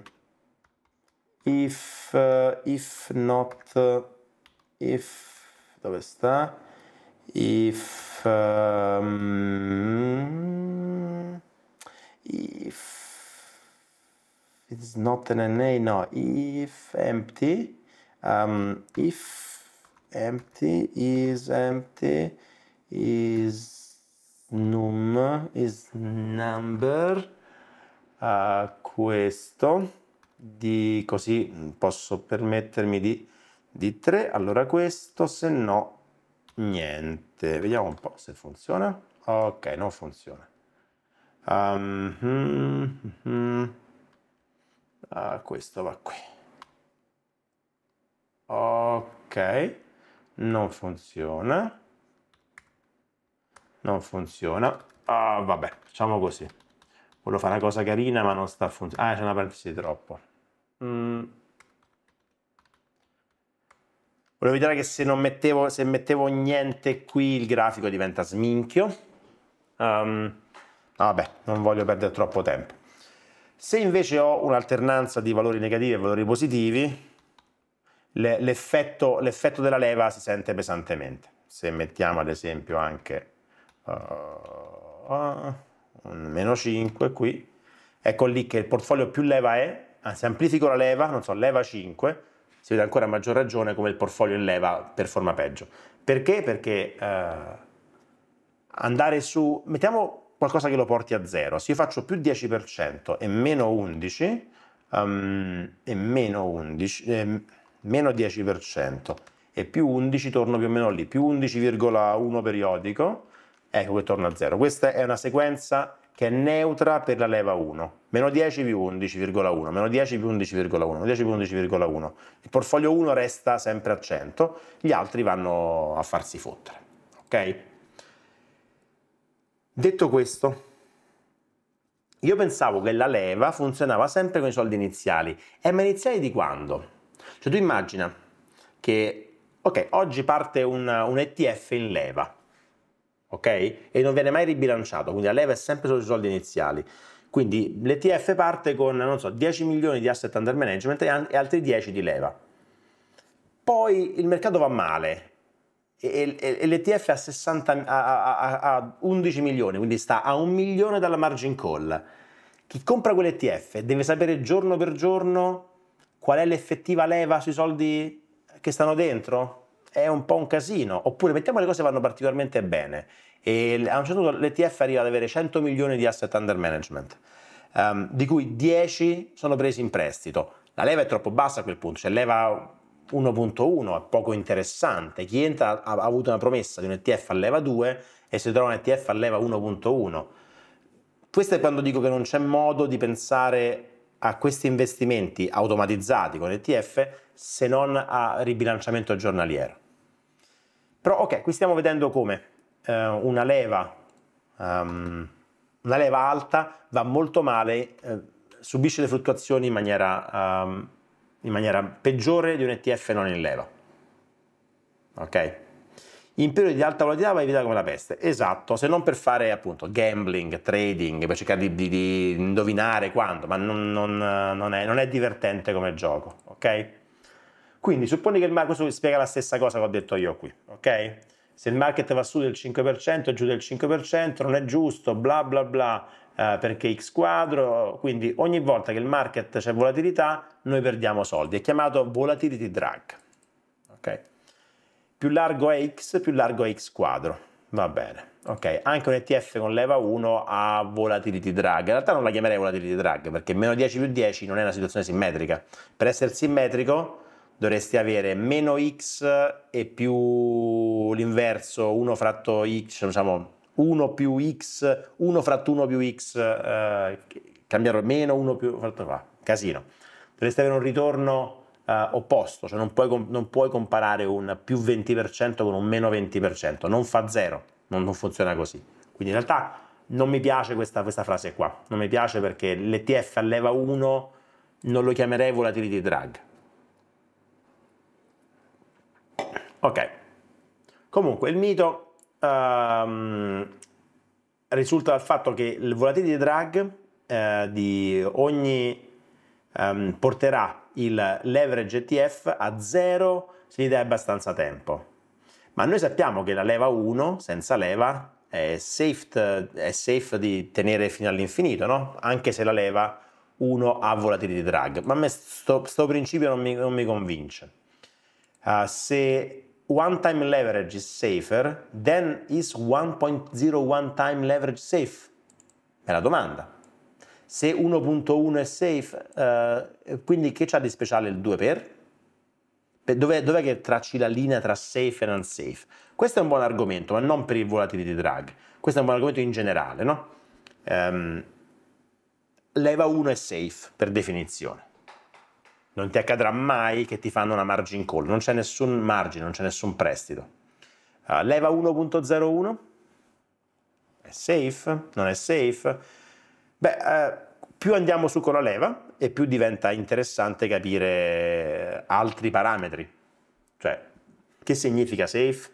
if, if not, if, dove sta? if um, if it's not an NA no if empty um, if empty is empty is num is number uh, questo di così posso permettermi di di 3 allora questo se no niente. Vediamo un po' se funziona. Ok, non funziona. Um, mm, mm, ah, questo va qui. Ok, non funziona. Non funziona. Ah, vabbè, facciamo così. Volevo fare una cosa carina, ma non sta funzionando. Ah, c'è una parentesi troppo. Mm, Volevo evitare che se non mettevo, se mettevo niente qui il grafico diventa sminchio. Um, vabbè, non voglio perdere troppo tempo. Se invece ho un'alternanza di valori negativi e valori positivi, l'effetto, l'effetto della leva si sente pesantemente. Se mettiamo ad esempio anche uh, un meno 5 qui, ecco lì che il portfolio più leva è, anzi ah, amplifico la leva, non so, leva 5, si vede ancora a maggior ragione come il portfolio in leva performa peggio. Perché? Perché eh, andare su, mettiamo qualcosa che lo porti a zero, se io faccio più 10% e meno 11, um, ehm, e meno 11, eh, meno 10% e più 11 torno più o meno lì, più 11,1 periodico, ecco che torno a zero. Questa è una sequenza che è neutra per la leva 1, meno 10 più 11,1, meno 10 più 11,1, meno 10 più 11,1. Il portfolio 1 resta sempre a 100, gli altri vanno a farsi fottere. Ok? Detto questo, io pensavo che la leva funzionava sempre con i soldi iniziali. E eh, ma iniziali di quando? Cioè tu immagina che, ok, oggi parte un, un ETF in leva, ok? E non viene mai ribilanciato, quindi la leva è sempre sui soldi iniziali. Quindi l'ETF parte con, so, 10 milioni di asset under management e altri 10 di leva. Poi il mercato va male e, e, e l'ETF ha, 60, a, a, a 11 milioni, quindi sta a un milione dalla margin call. Chi compra quell'ETF deve sapere giorno per giorno qual è l'effettiva leva sui soldi che stanno dentro? è un po' un casino. Oppure mettiamo le cose vanno particolarmente bene e a un certo punto l'ETF arriva ad avere 100 milioni di asset under management, um, di cui 10 sono presi in prestito. La leva è troppo bassa a quel punto, cioè leva 1.1 è poco interessante. Chi entra ha avuto una promessa di un ETF a leva 2 e si trova un ETF a leva 1.1. Questo è quando dico che non c'è modo di pensare a questi investimenti automatizzati con ETF se non a ribilanciamento giornaliero. Però ok, qui stiamo vedendo come eh, una, leva, um, una leva alta va molto male, eh, subisce le fluttuazioni in maniera, um, in maniera peggiore di un ETF non in leva. Ok? in periodi di alta volatilità vai via come la peste. Esatto, se non per fare appunto gambling, trading, per cercare di, di, di indovinare quando, ma non, non, non, è, non, è, divertente come gioco, ok? Quindi supponi che il market, questo spiega la stessa cosa che ho detto io qui, ok? Se il market va su del 5% e giù del 5%, non è giusto, bla bla bla, eh, perché x quadro, quindi ogni volta che il market c'è volatilità, noi perdiamo soldi, è chiamato volatility drag, ok? più largo è x, più largo è x quadro. Va bene. Ok, anche un ETF con leva 1 ha volatility drag. In realtà non la chiamerei volatility drag perché meno 10 più 10 non è una situazione simmetrica. Per essere simmetrico dovresti avere meno x e più l'inverso 1 fratto x, diciamo 1 più x, 1 fratto 1 più x, eh, cambiare meno 1 più fratto qua, casino. Dovresti avere un ritorno eh, opposto, cioè non puoi, non puoi, comparare un più 20% con un meno 20%, non fa zero, non, non funziona così. Quindi in realtà non mi piace questa, questa, frase qua, non mi piace perché l'ETF a leva 1 non lo chiamerei volatility drag. Ok, comunque il mito um, risulta dal fatto che il volatility drag eh, di ogni um, porterà il leverage ETF a zero se gli dai abbastanza tempo. Ma noi sappiamo che la leva 1, senza leva, è safe, è safe di tenere fino all'infinito, no? anche se la leva 1 ha volatility drag. Ma a me questo principio non mi, non mi convince. Uh, se one time leverage is safer, then is 1.01 time leverage safe? È la domanda se 1.1 è safe, eh, quindi che c'ha di speciale il 2 per? Dov'è, dov'è che tracci la linea tra safe e unsafe? Questo è un buon argomento, ma non per il volatility drag. Questo è un buon argomento in generale, no? Um, leva 1 è safe, per definizione. Non ti accadrà mai che ti fanno una margin call, non c'è nessun margine, non c'è nessun prestito. Uh, leva 1.01 è safe, non è safe Beh, eh, più andiamo su con la leva e più diventa interessante capire eh, altri parametri. Cioè, che significa safe?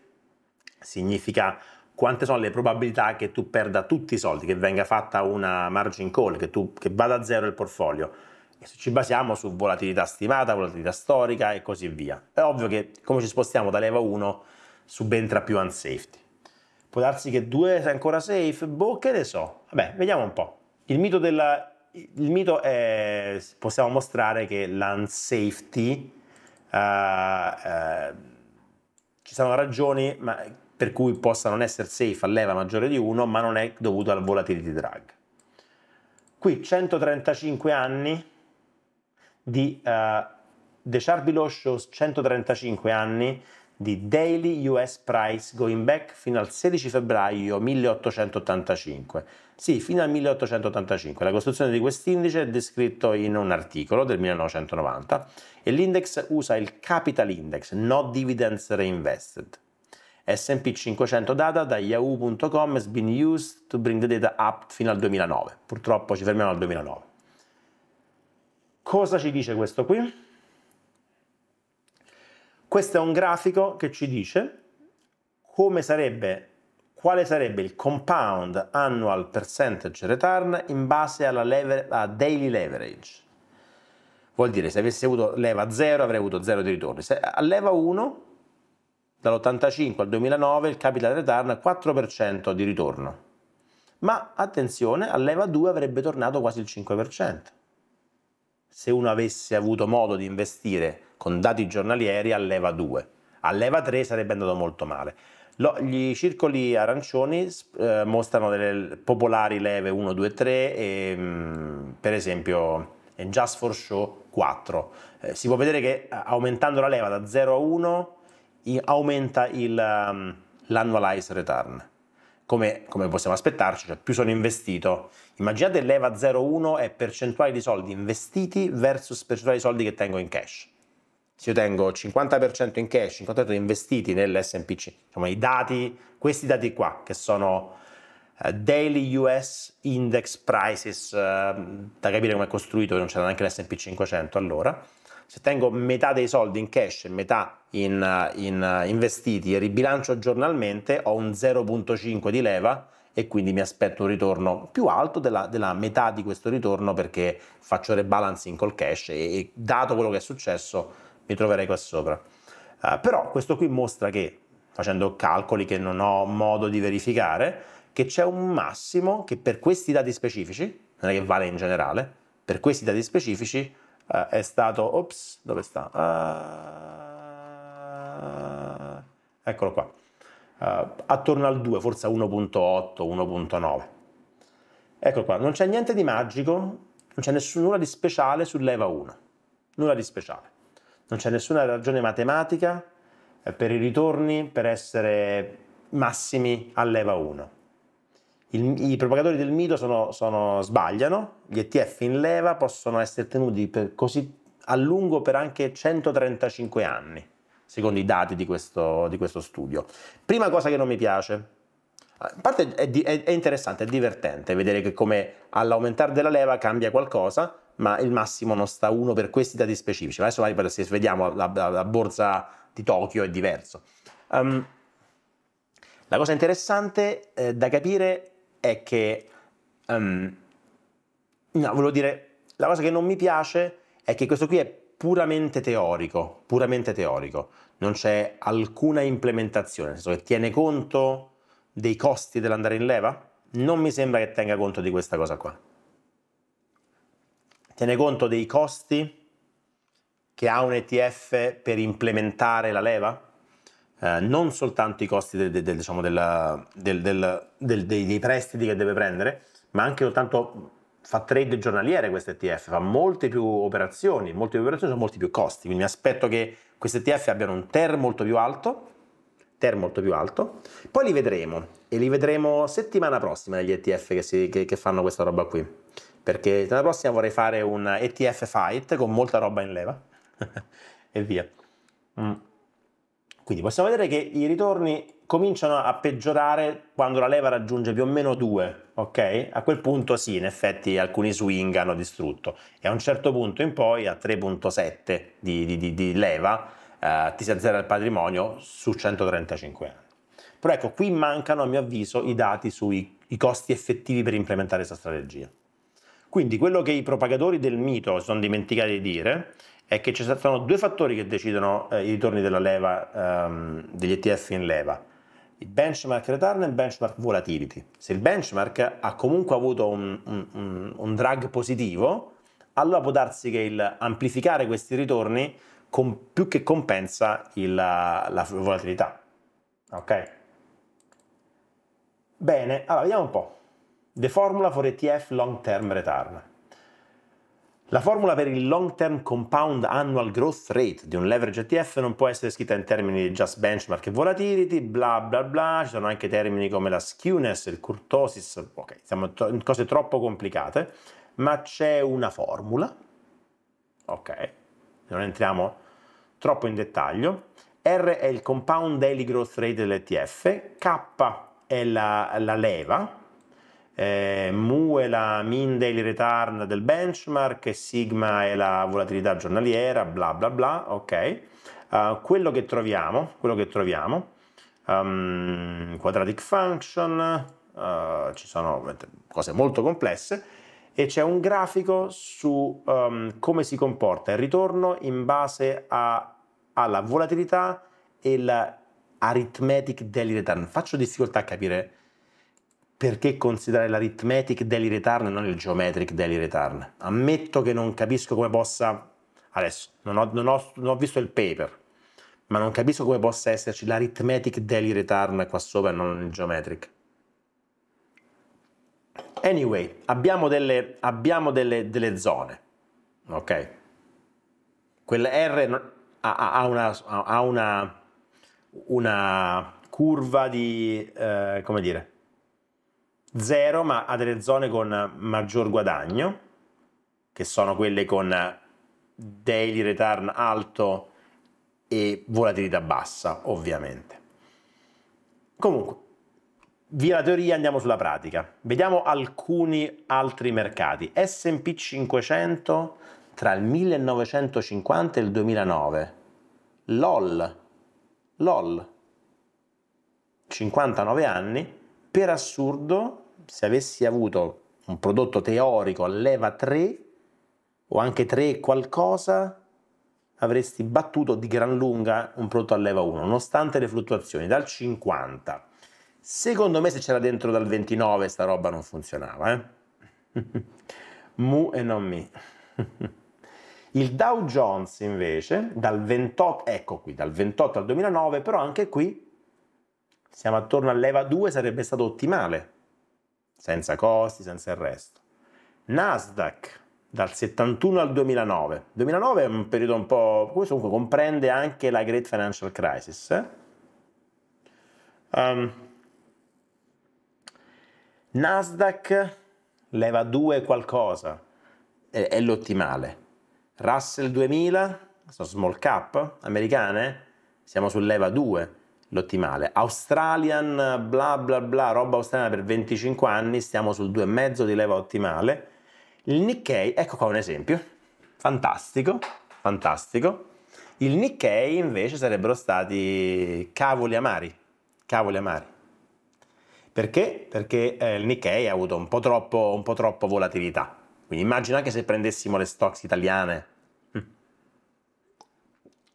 Significa quante sono le probabilità che tu perda tutti i soldi, che venga fatta una margin call, che, tu, che vada a zero il portfolio. E se ci basiamo su volatilità stimata, volatilità storica e così via. È ovvio che come ci spostiamo da leva 1 subentra più unsafety. Può darsi che 2 sia ancora safe? Boh, che ne so. Vabbè, vediamo un po'. Il mito, della, il mito è, possiamo mostrare che l'unsafety, uh, uh, ci sono ragioni ma, per cui possa non essere safe a leva maggiore di 1, ma non è dovuto al volatility drag. Qui 135 anni di uh, The Sharp Below shows 135 anni di Daily US Price going back fino al 16 febbraio 1885. Sì, fino al 1885. La costruzione di quest'indice è descritto in un articolo del 1990 e l'index usa il Capital Index, no dividends reinvested. S&P 500 data da yahoo.com has been used to bring the data up fino al 2009. Purtroppo ci fermiamo al 2009. Cosa ci dice questo qui? Questo è un grafico che ci dice come sarebbe, quale sarebbe il compound annual percentage return in base alla, lever, alla daily leverage. Vuol dire se avessi avuto leva 0 avrei avuto 0 di ritorno. Se a leva 1 dall'85 al 2009 il capital return è 4% di ritorno. Ma attenzione, a leva 2 avrebbe tornato quasi il 5% se uno avesse avuto modo di investire con dati giornalieri a leva 2, a leva 3 sarebbe andato molto male. Lo, gli circoli arancioni eh, mostrano delle popolari leve 1, 2, 3 e mm, per esempio in Just for Show 4. Eh, si può vedere che eh, aumentando la leva da 0 a 1 aumenta il, um, l'annualized return come, come possiamo aspettarci, cioè più sono investito. Immaginate l'EVA 0,1 è percentuale di soldi investiti versus percentuale di soldi che tengo in cash. Se io tengo 50% in cash, 50% investiti nell'SP, diciamo i dati, questi dati qua che sono eh, daily US index prices, eh, da capire come è costruito, non c'era neanche l'SP 500 allora, se tengo metà dei soldi in cash e metà in, in investiti e ribilancio giornalmente, ho un 0.5 di leva e quindi mi aspetto un ritorno più alto della, della, metà di questo ritorno perché faccio rebalancing col cash e, e dato quello che è successo mi troverei qua sopra. Uh, però questo qui mostra che, facendo calcoli che non ho modo di verificare, che c'è un massimo che per questi dati specifici, non è che vale in generale, per questi dati specifici uh, è stato... Ops, dove sta? Uh, eccolo qua. Uh, attorno al 2, forse 1.8, 1.9. Eccolo qua, non c'è niente di magico, non c'è nessun, nulla di speciale sull'EVA 1, nulla di speciale. Non c'è nessuna ragione matematica per i ritorni per essere massimi all'EVA 1. Il, I propagatori del mito sono, sono, sbagliano, gli ETF in leva possono essere tenuti per così a lungo per anche 135 anni, secondo i dati di questo, di questo studio. Prima cosa che non mi piace, in parte è, è, è interessante, è divertente vedere che come all'aumentare della leva cambia qualcosa, ma il massimo non sta uno per questi dati specifici. Adesso magari se vediamo la, la, la borsa di Tokyo è diverso. Um, la cosa interessante eh, da capire è che, um, no, volevo dire, la cosa che non mi piace è che questo qui è puramente teorico, puramente teorico, non c'è alcuna implementazione, nel senso che tiene conto dei costi dell'andare in leva? Non mi sembra che tenga conto di questa cosa qua. Tiene conto dei costi che ha un ETF per implementare la leva? Eh, non soltanto i costi de, de, de, diciamo della, del, del, del, dei, dei prestiti che deve prendere, ma anche soltanto fa trade giornaliere questo ETF, fa molte più operazioni, molte più operazioni sono molti più costi, quindi mi aspetto che questi ETF abbiano un TER molto più alto, TER molto più alto, poi li vedremo e li vedremo settimana prossima gli ETF che, si, che, che fanno questa roba qui, perché settimana prossima vorrei fare un ETF fight con molta roba in leva e via. Mm. Quindi possiamo vedere che i ritorni cominciano a peggiorare quando la leva raggiunge più o meno 2, ok? A quel punto sì, in effetti alcuni swing hanno distrutto e a un certo punto in poi a 3.7 di, di, di, di, leva eh, ti si azzera il patrimonio su 135 anni. Però ecco, qui mancano a mio avviso i dati sui i costi effettivi per implementare questa strategia. Quindi quello che i propagatori del mito sono dimenticati di dire è che ci sono due fattori che decidono eh, i ritorni della leva, ehm, degli ETF in leva. Il benchmark return e il benchmark volatility. Se il benchmark ha comunque avuto un, un, un, drag positivo, allora può darsi che il amplificare questi ritorni con, più che compensa il, la, la volatilità. Ok? Bene, allora vediamo un po'. The formula for ETF long term return. La formula per il long term compound annual growth rate di un leverage ETF non può essere scritta in termini di just benchmark e volatility, bla bla bla, ci sono anche termini come la skewness, il curtosis, ok, siamo in cose troppo complicate, ma c'è una formula, ok, non entriamo troppo in dettaglio, R è il compound daily growth rate dell'ETF, K è la, la leva, eh, mu è la mean daily return del benchmark sigma è la volatilità giornaliera, bla bla bla, ok. Uh, quello che troviamo, quello che troviamo um, quadratic function, uh, ci sono cose molto complesse, e c'è un grafico su um, come si comporta il ritorno in base a, alla volatilità e l'aritmetic daily return. Faccio difficoltà a capire perché considerare l'arithmetic daily return e non il geometric daily return? Ammetto che non capisco come possa, adesso non ho, non ho, non ho visto il paper, ma non capisco come possa esserci l'arithmetic daily return qua sopra e non il geometric. Anyway, abbiamo delle, abbiamo delle, delle zone, ok? Quella R ha, ha, una, ha una, una, curva di, eh, come dire, zero, ma ha delle zone con maggior guadagno, che sono quelle con daily return alto e volatilità bassa, ovviamente. Comunque, via la teoria andiamo sulla pratica. Vediamo alcuni altri mercati. SP 500 tra il 1950 e il 2009. LOL. LOL. 59 anni. Per assurdo se avessi avuto un prodotto teorico a leva 3 o anche 3 qualcosa, avresti battuto di gran lunga un prodotto a leva 1, nonostante le fluttuazioni, dal 50. Secondo me se c'era dentro dal 29 sta roba non funzionava. Eh? Mu e non mi. Il Dow Jones invece dal 28, ecco qui, dal 28 al 2009, però anche qui siamo attorno a leva 2, sarebbe stato ottimale senza costi, senza il resto. Nasdaq dal 71 al 2009. 2009 è un periodo un po'... questo comunque comprende anche la Great Financial Crisis. Eh? Um, Nasdaq leva 2 qualcosa, è, è l'ottimale. Russell 2000, sono small cap americane, siamo su leva 2 l'ottimale. Australian bla bla bla, roba australiana per 25 anni, stiamo sul 2,5 di leva ottimale. Il Nikkei, ecco qua un esempio, fantastico, fantastico. Il Nikkei invece sarebbero stati cavoli amari, cavoli amari. Perché? Perché eh, il Nikkei ha avuto un po, troppo, un po' troppo volatilità. Quindi immagina anche se prendessimo le stocks italiane. Hm.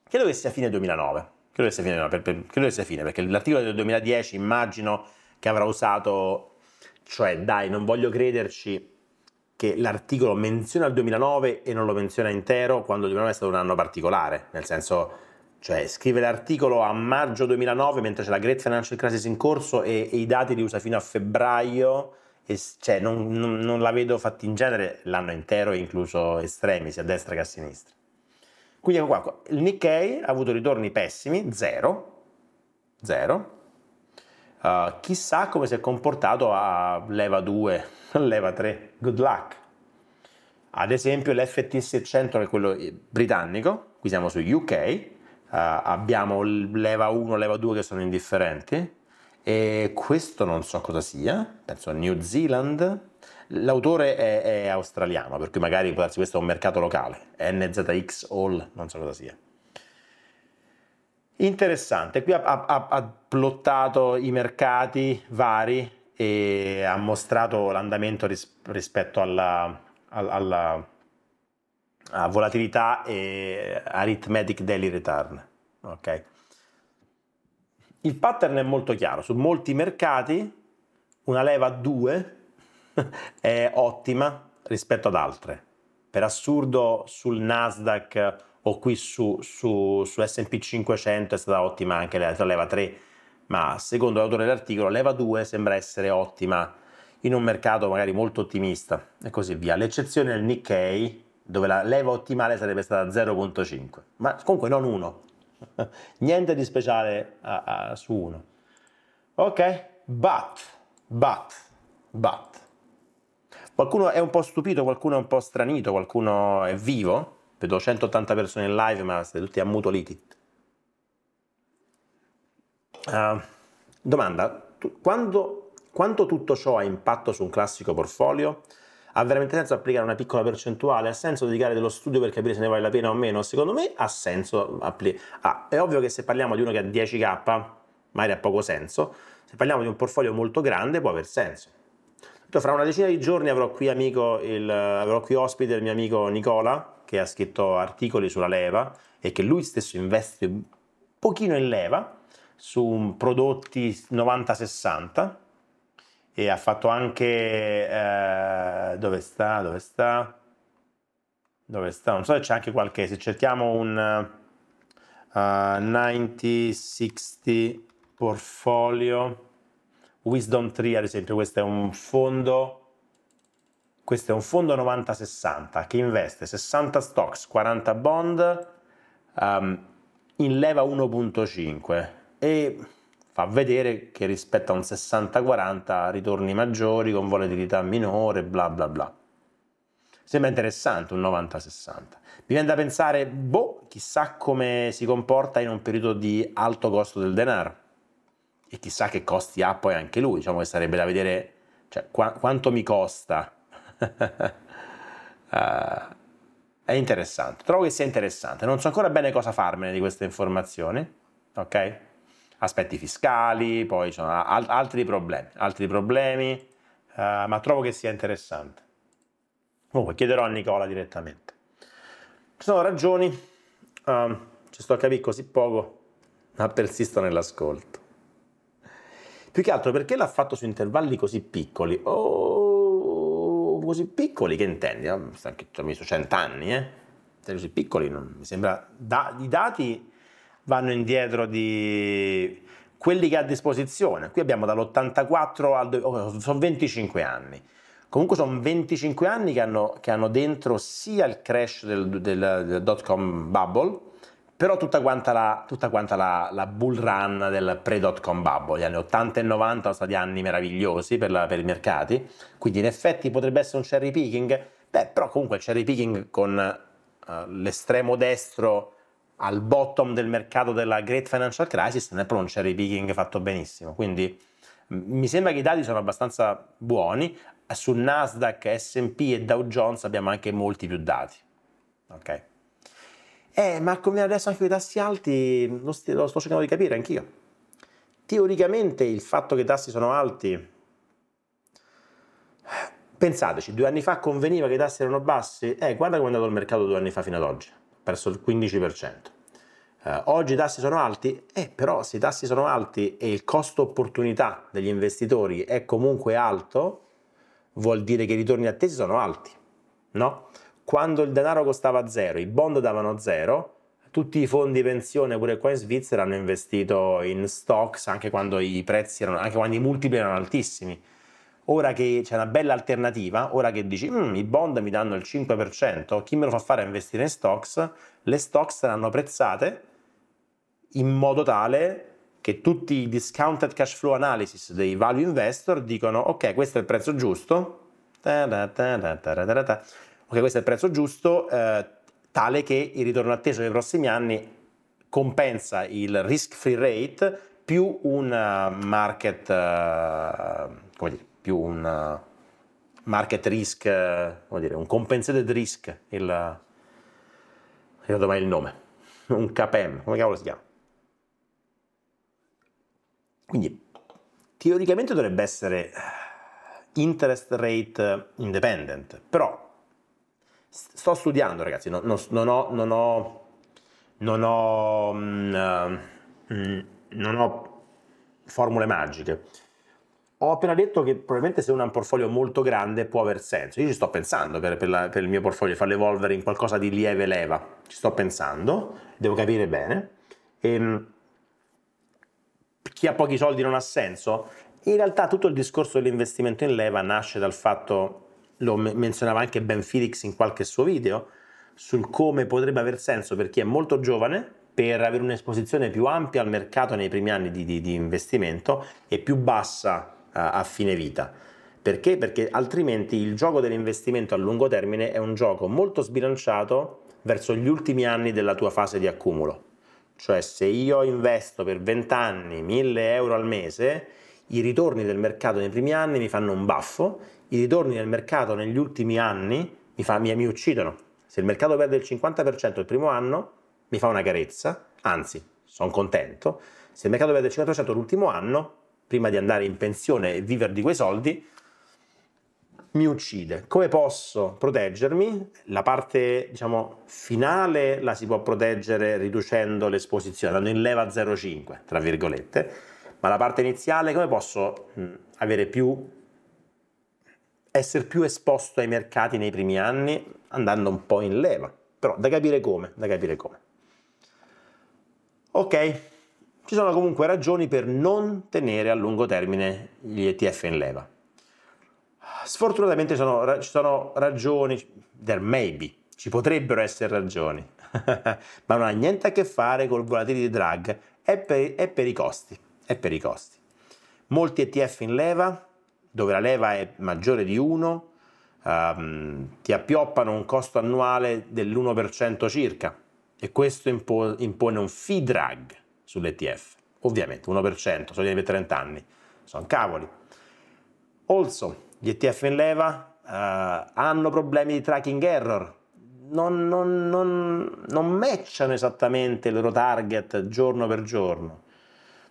Credo che sia fine 2009 Credo che sia fine, no, per, per, credo che sia fine perché l'articolo del 2010 immagino che avrà usato, cioè dai, non voglio crederci che l'articolo menziona il 2009 e non lo menziona intero quando il 2009 è stato un anno particolare, nel senso cioè scrive l'articolo a maggio 2009 mentre c'è la Great Financial Crisis in corso e, e i dati li usa fino a febbraio, e, cioè non, non, non la vedo fatti in genere l'anno intero, incluso estremi, sia a destra che a sinistra. Quindi ecco qua, ecco, il Nikkei ha avuto ritorni pessimi, zero, zero. Uh, chissà come si è comportato a leva 2, leva 3, good luck. Ad esempio l'FT 600 è quello eh, britannico, qui siamo su UK, uh, eh, abbiamo leva 1, leva 2 che sono indifferenti e questo non so cosa sia, penso a New Zealand, L'autore è, è, australiano, per cui magari può darsi questo è un mercato locale, NZX All, non so cosa sia. Interessante, qui ha, ha, ha plottato i mercati vari e ha mostrato l'andamento ris rispetto alla, alla, alla volatilità e arithmetic daily return. Okay. Il pattern è molto chiaro, su molti mercati una leva a 2 è ottima rispetto ad altre. Per assurdo sul Nasdaq o qui su, su, su SP 500 è stata ottima anche la leva 3, ma secondo l'autore dell'articolo leva 2 sembra essere ottima in un mercato magari molto ottimista e così via. L'eccezione è il Nikkei, dove la leva ottimale sarebbe stata 0.5, ma comunque non 1. Niente di speciale a, a, su 1. Ok, but, but, but. Qualcuno è un po' stupito, qualcuno è un po' stranito, qualcuno è vivo. Vedo 180 persone in live, ma siete tutti ammutoliti. Uh, domanda, tu, quando, quanto tutto ciò ha impatto su un classico portfolio? Ha veramente senso applicare una piccola percentuale? Ha senso dedicare dello studio per capire se ne vale la pena o meno? Secondo me ha senso. Appli- ah, è ovvio che se parliamo di uno che ha 10k, magari ha poco senso. Se parliamo di un portfolio molto grande può aver senso fra una decina di giorni avrò qui, amico, il, avrò qui ospite il mio amico Nicola, che ha scritto articoli sulla leva e che lui stesso investe un pochino in leva su prodotti 90-60 e ha fatto anche... Eh, dove sta? Dove sta? Dove sta? Non so se c'è anche qualche... Se cerchiamo un uh, eh, 90-60 portfolio Wisdom Tree, ad esempio, questo è un fondo, questo è un fondo 90-60 che investe 60 stocks, 40 bond um, in leva 1.5 e fa vedere che rispetto a un 60-40 ritorni maggiori con volatilità minore, bla bla bla. Sembra interessante un 90-60. Mi viene da pensare, boh, chissà come si comporta in un periodo di alto costo del denaro e chissà che costi ha poi anche lui, diciamo che sarebbe da vedere cioè, qua, quanto mi costa. uh, è interessante, trovo che sia interessante, non so ancora bene cosa farmene di queste informazioni, ok? Aspetti fiscali, poi cioè, al altri problemi, altri problemi, uh, ma trovo che sia interessante. Comunque chiederò a Nicola direttamente. Ci sono ragioni, um, ci sto a capire così poco, ma persisto nell'ascolto. Più che altro perché l'ha fatto su intervalli così piccoli? Oh, così piccoli che intendi? Ah, ci ha messo 100 anni, eh? Così piccoli, non, mi sembra... Da, I dati vanno indietro di quelli che ha a disposizione. Qui abbiamo dall'84 al... Oh, sono 25 anni. Comunque sono 25 anni che hanno, che hanno dentro sia il crash del, del, del dot-com bubble, però tutta quanta la, tutta quanta la, la bull run del pre-dot-com bubble, gli anni 80 e 90 sono stati anni meravigliosi per, la, per, i mercati, quindi in effetti potrebbe essere un cherry picking, beh, però comunque il cherry picking con uh, l'estremo destro al bottom del mercato della Great Financial Crisis non è proprio un cherry picking fatto benissimo, quindi mi sembra che i dati sono abbastanza buoni, su Nasdaq, S&P e Dow Jones abbiamo anche molti più dati, ok? Eh, ma come adesso anche con i tassi alti lo, st lo sto cercando di capire anch'io. Teoricamente il fatto che i tassi sono alti, pensateci, due anni fa conveniva che i tassi erano bassi, eh, guarda come è andato il mercato due anni fa fino ad oggi, perso il 15%. Eh, oggi i tassi sono alti, eh, però se i tassi sono alti e il costo opportunità degli investitori è comunque alto, vuol dire che i ritorni attesi sono alti, no? quando il denaro costava zero, i bond davano zero, tutti i fondi pensione pure qua in Svizzera hanno investito in stocks anche quando i prezzi erano, anche quando i multipli erano altissimi. Ora che c'è una bella alternativa, ora che dici mm, i bond mi danno il 5%, chi me lo fa fare a investire in stocks? Le stocks saranno prezzate in modo tale che tutti i discounted cash flow analysis dei value investor dicono ok questo è il prezzo giusto ok questo è il prezzo giusto, eh, tale che il ritorno atteso nei prossimi anni compensa il risk free rate più un eh, market, uh, come dire, più un uh, market risk, uh, come dire, un compensated risk, il, ricordo mai il nome, un KPM, come cavolo si chiama? Quindi teoricamente dovrebbe essere interest rate independent, però Sto studiando, ragazzi, non, non, non ho... Non ho, non ho, mh, mm, eh, mh, mm, non ho formule magiche. Ho appena detto che probabilmente se uno ha un portfolio molto grande può aver senso. Io ci sto pensando per, per, la, per il mio portfolio, farlo evolvere in qualcosa di lieve leva. Ci sto pensando, devo capire bene. E, ehm, chi ha pochi soldi non ha senso? In realtà tutto il discorso dell'investimento in leva nasce dal fatto lo menzionava anche Ben Felix in qualche suo video, sul come potrebbe aver senso per chi è molto giovane per avere un'esposizione più ampia al mercato nei primi anni di, di, di investimento e più bassa uh, a fine vita. Perché? Perché altrimenti il gioco dell'investimento a lungo termine è un gioco molto sbilanciato verso gli ultimi anni della tua fase di accumulo. Cioè se io investo per 20 anni 1000 euro al mese, i ritorni del mercato nei primi anni mi fanno un baffo i ritorni del mercato negli ultimi anni mi, fa, mi, mi uccidono. Se il mercato perde il 50% il primo anno, mi fa una carezza, anzi, sono contento. Se il mercato perde il 50% l'ultimo anno, prima di andare in pensione e vivere di quei soldi, mi uccide. Come posso proteggermi? La parte, diciamo, finale la si può proteggere riducendo l'esposizione, andando in leva 0,5, tra virgolette, ma la parte iniziale come posso avere più essere più esposto ai mercati nei primi anni andando un po' in leva, però da capire come, da capire come. Ok, ci sono comunque ragioni per non tenere a lungo termine gli ETF in leva. Sfortunatamente ci sono, ragioni, there may be, ci potrebbero essere ragioni, ma non ha niente a che fare col di drag, è per, è per i costi, è per i costi. Molti ETF in leva, dove la leva è maggiore di 1, ehm, ti appioppano un costo annuale dell'1% circa e questo impo- impone un fee drag sull'ETF. Ovviamente 1%, sono per 30 anni, sono cavoli. Also, gli ETF in leva eh, hanno problemi di tracking error, non, non, non, non matchano esattamente il loro target giorno per giorno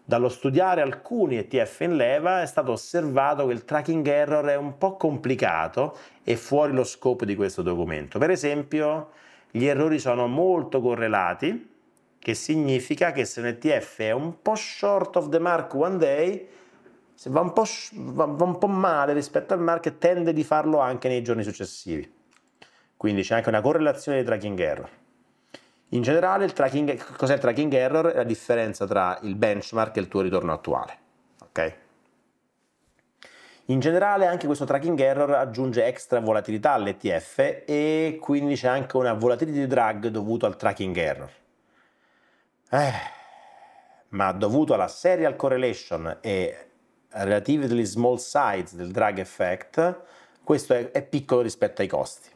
dallo studiare alcuni ETF in leva è stato osservato che il tracking error è un po' complicato e fuori lo scopo di questo documento. Per esempio, gli errori sono molto correlati, che significa che se un ETF è un po' short of the mark one day, se va un po', va un po male rispetto al market, tende di farlo anche nei giorni successivi. Quindi c'è anche una correlazione di tracking error. In generale, il tracking, cos'è il tracking error? È la differenza tra il benchmark e il tuo ritorno attuale. Ok? In generale, anche questo tracking error aggiunge extra volatilità all'ETF e quindi c'è anche una volatility drag dovuta al tracking error. Eh, ma dovuto alla serial correlation e relatively small size del drag effect, questo è, è piccolo rispetto ai costi.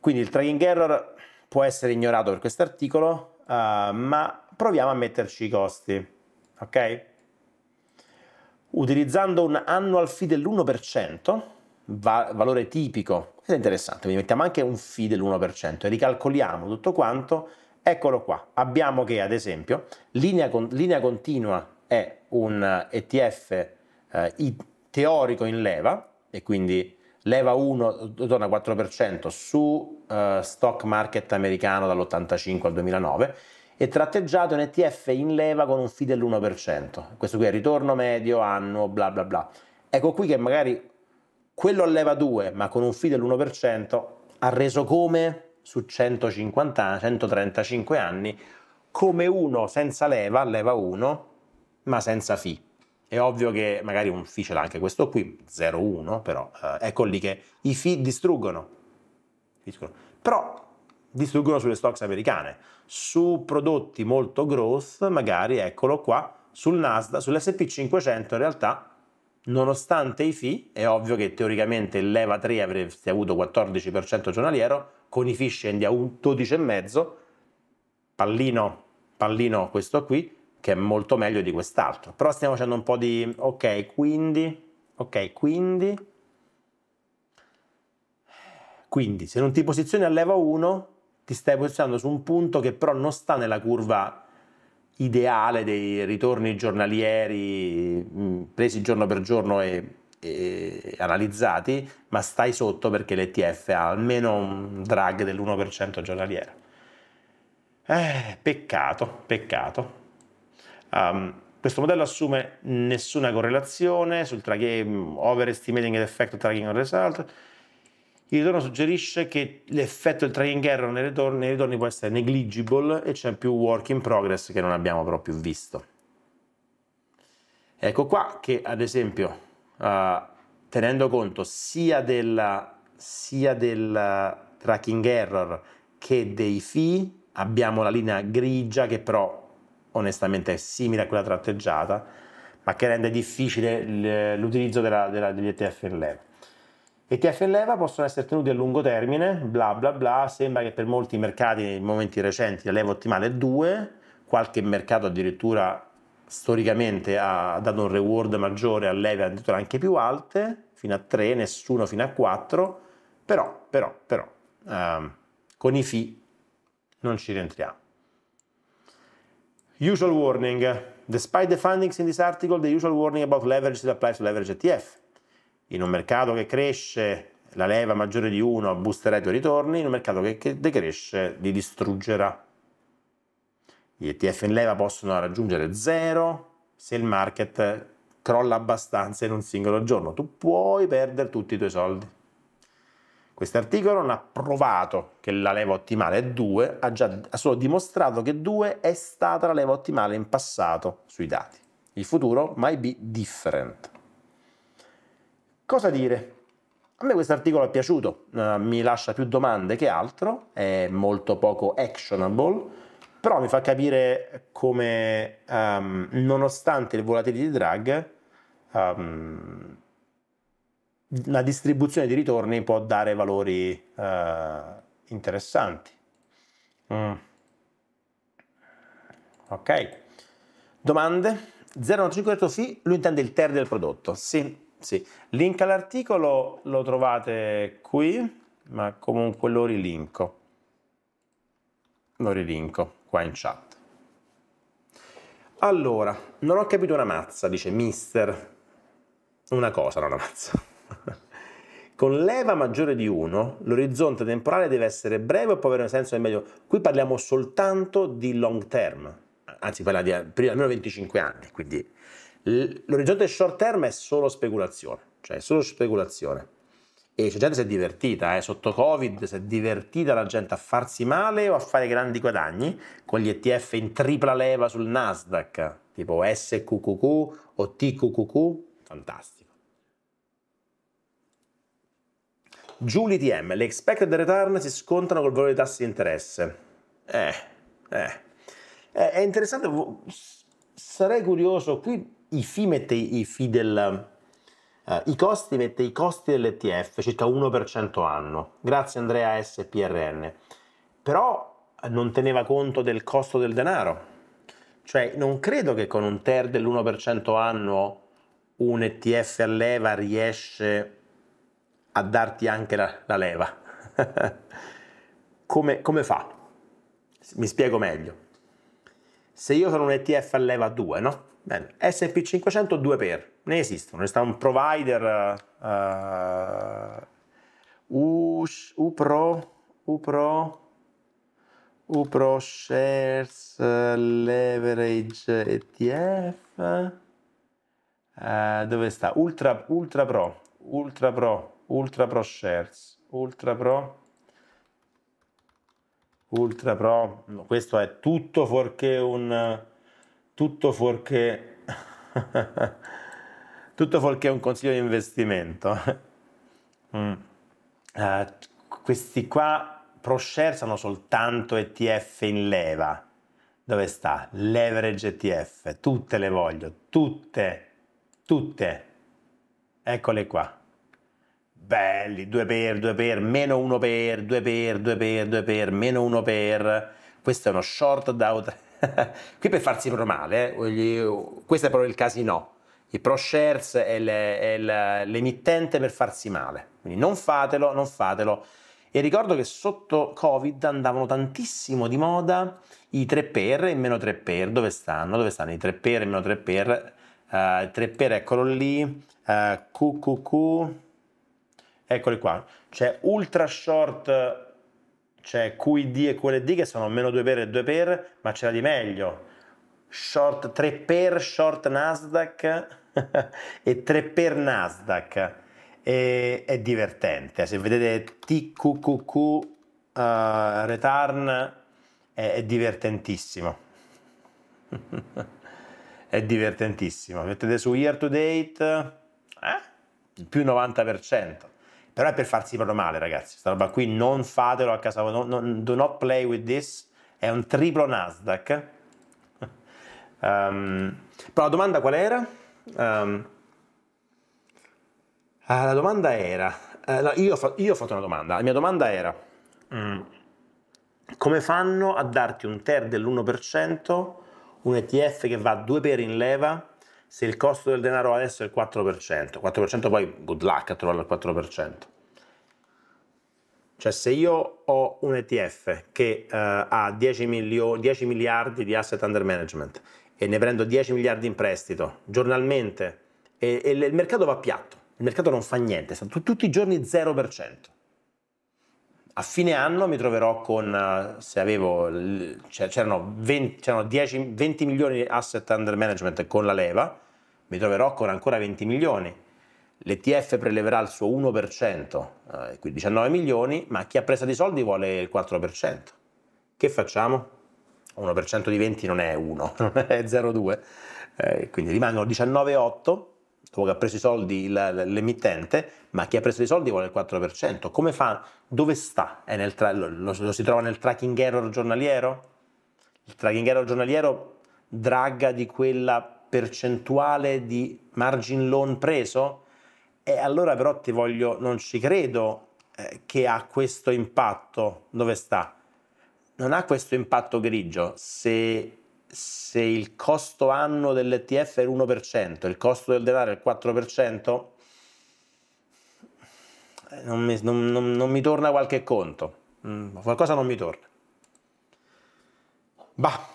Quindi il tracking error può essere ignorato per questo articolo, uh, ma proviamo a metterci i costi, ok? Utilizzando un annual fee dell'1%, va valore tipico, questo è interessante, quindi mettiamo anche un fee dell'1% e ricalcoliamo tutto quanto, eccolo qua, abbiamo che ad esempio linea, con linea continua è un ETF eh, teorico in leva e quindi leva 1, torna 4% su uh, stock market americano dall'85 al 2009 e tratteggiato in ETF in leva con un fee dell'1%. Questo qui è ritorno medio, annuo, bla bla bla. Ecco qui che magari quello a leva 2 ma con un fee dell'1% ha reso come su 150, 135 anni come uno senza leva, leva 1, ma senza fee. È ovvio che magari un fi ce l'ha anche questo qui, 0,1 però, eh, ecco lì che i fi distruggono. distruggono. Però distruggono sulle stocks americane. Su prodotti molto growth, magari eccolo qua, sul Nasdaq, sull'SP 500 in realtà, nonostante i FI, è ovvio che teoricamente il leva 3 avresti avuto 14% giornaliero, con i FI scendi a un 12,5%, pallino, pallino questo qui, che è molto meglio di quest'altro. Però stiamo facendo un po' di ok, quindi, ok, quindi. Quindi se non ti posizioni a leva 1, ti stai posizionando su un punto che però non sta nella curva ideale dei ritorni giornalieri mm, presi giorno per giorno e, e analizzati, ma stai sotto perché l'ETF ha almeno un drag dell'1% giornaliero. Eh, peccato, peccato. Um, questo modello assume nessuna correlazione sul tracking, overestimating ed effect tracking on result. Il ritorno suggerisce che l'effetto del tracking error nei ritorni, nei ritorni può essere negligible e c'è più work in progress che non abbiamo proprio visto. Ecco qua che ad esempio uh, tenendo conto sia, della, sia del tracking error che dei fee abbiamo la linea grigia che però onestamente è simile a quella tratteggiata, ma che rende difficile l'utilizzo degli ETF in leva. ETF in leva possono essere tenuti a lungo termine, bla bla bla, sembra che per molti mercati nei momenti recenti la leva ottimale è 2, qualche mercato addirittura storicamente ha dato un reward maggiore a leve addirittura anche più alte, fino a 3, nessuno fino a 4, però, però, però, ehm, con i FI non ci rientriamo. Usual warning. Despite the findings in this article, the usual warning about leverage still applies to leverage ETF. In un mercato che cresce, la leva maggiore di 1 boosterà i tuoi ritorni, in un mercato che decresce, li distruggerà. Gli ETF in leva possono raggiungere zero se il market crolla abbastanza in un singolo giorno. Tu puoi perdere tutti i tuoi soldi. Quest'articolo non ha provato che la leva ottimale è 2, ha, già, ha solo dimostrato che 2 è stata la leva ottimale in passato sui dati. Il futuro might be different. Cosa dire? A me questo articolo è piaciuto, uh, mi lascia più domande che altro, è molto poco actionable, però mi fa capire come um, nonostante le di drag um, la distribuzione di ritorni può dare valori eh, interessanti. Mm. Ok. Domande? 0,95 sì, lui intende il TER del prodotto. Sì, sì. Link all'articolo lo trovate qui, ma comunque lo rilinko. Lo rilinko qua in chat. Allora, non ho capito una mazza, dice mister. Una cosa, non una mazza. Con leva maggiore di 1 l'orizzonte temporale deve essere breve o può avere un senso nel medio. Qui parliamo soltanto di long term, anzi parla di almeno 25 anni, quindi l'orizzonte short term è solo speculazione, cioè è solo speculazione. E c'è gente che si è divertita, eh, sotto Covid si è divertita la gente a farsi male o a fare grandi guadagni con gli ETF in tripla leva sul Nasdaq, tipo SQQQ o TQQQ, fantastico. Giù l'ITM, le expected return si scontrano col valore dei tassi di interesse. Eh, eh. eh è interessante, sarei curioso, qui i FI mette i FI del... Eh, I costi mette i costi dell'ETF, circa 1% anno, grazie Andrea SPRN. Però non teneva conto del costo del denaro. Cioè, non credo che con un TER dell'1% annuo un ETF a leva riesce a darti anche la, la leva. come, come fa? Mi spiego meglio. Se io sono un ETF a leva 2, no? Bene, SP500 2 per, ne esistono, ne sta un provider uh, eh, UPRO, UPRO, UPRO Shares Leverage ETF, uh, eh, dove sta? Ultra, Ultra Pro, Ultra Pro, Ultra Pro Shares, Ultra Pro, Ultra Pro, questo è tutto fuorché un, tutto fuorché, tutto fuorché un consiglio di investimento. mm. uh, questi qua Pro Shares hanno soltanto ETF in leva. Dove sta? Leverage ETF. Tutte le voglio, tutte, tutte. Eccole qua belli, 2 per, 2 per, meno 1 per, 2 per, 2 per, 2 per, meno 1 per. Questo è uno short da... Qui per farsi proprio male, eh, questo è proprio il casino. Il pro shares è l'emittente per farsi male. Quindi non fatelo, non fatelo. E ricordo che sotto Covid andavano tantissimo di moda i 3 per e meno 3 per. Dove stanno? Dove stanno i 3 per e meno 3 per? Uh, eh, 3x eccolo lì, uh, eh, QQQ, eccoli qua, c'è ultra short, c'è QD e QLD che sono meno 2 per e 2 per, ma c'era di meglio, short 3 per, short Nasdaq e 3 per Nasdaq, e, è divertente, se vedete TQQQ uh, eh, return è, è divertentissimo. è divertentissimo. Mettete su year to date, eh? più 90% però è per farsi proprio male ragazzi, Questa roba qui non fatelo a casa, no, no, do not play with this, è un triplo Nasdaq. Um, però la domanda qual era? Um, la domanda era, eh, no, io, ho, io, ho fatto una domanda, la mia domanda era, mm, come fanno a darti un TER dell'1%, un ETF che va a due per in leva? se il costo del denaro adesso è il 4%, 4% poi good luck a trovare il 4%. Cioè se io ho un ETF che eh, ha 10, milio, 10 miliardi di asset under management e ne prendo 10 miliardi in prestito giornalmente e, e il mercato va piatto, il mercato non fa niente, sta tutti i giorni 0%. A fine anno mi troverò con, eh, se avevo, cioè, c'erano 20, 10, 20 milioni di asset under management con la leva, mi troverò con ancora 20 milioni. L'ETF preleverà il suo 1%, eh, quindi 19 milioni, ma chi ha presa di soldi vuole il 4%. Che facciamo? 1% di 20 non è 1, non è 0,2, eh, quindi rimangono 19,8 dopo che ha preso i soldi l'emittente, ma chi ha preso i soldi vuole il 4%. Come fa? Dove sta? Tra- lo, lo, si trova nel tracking error giornaliero? Il tracking error giornaliero dragga di quella percentuale di margin loan preso? E allora però ti voglio, non ci credo eh, che ha questo impatto. Dove sta? Non ha questo impatto grigio. Se, se il costo anno dell'ETF è l'1%, il costo del denaro è il 4%, eh, non mi, non, non, non mi torna qualche conto. Mm, qualcosa non mi torna. Bah.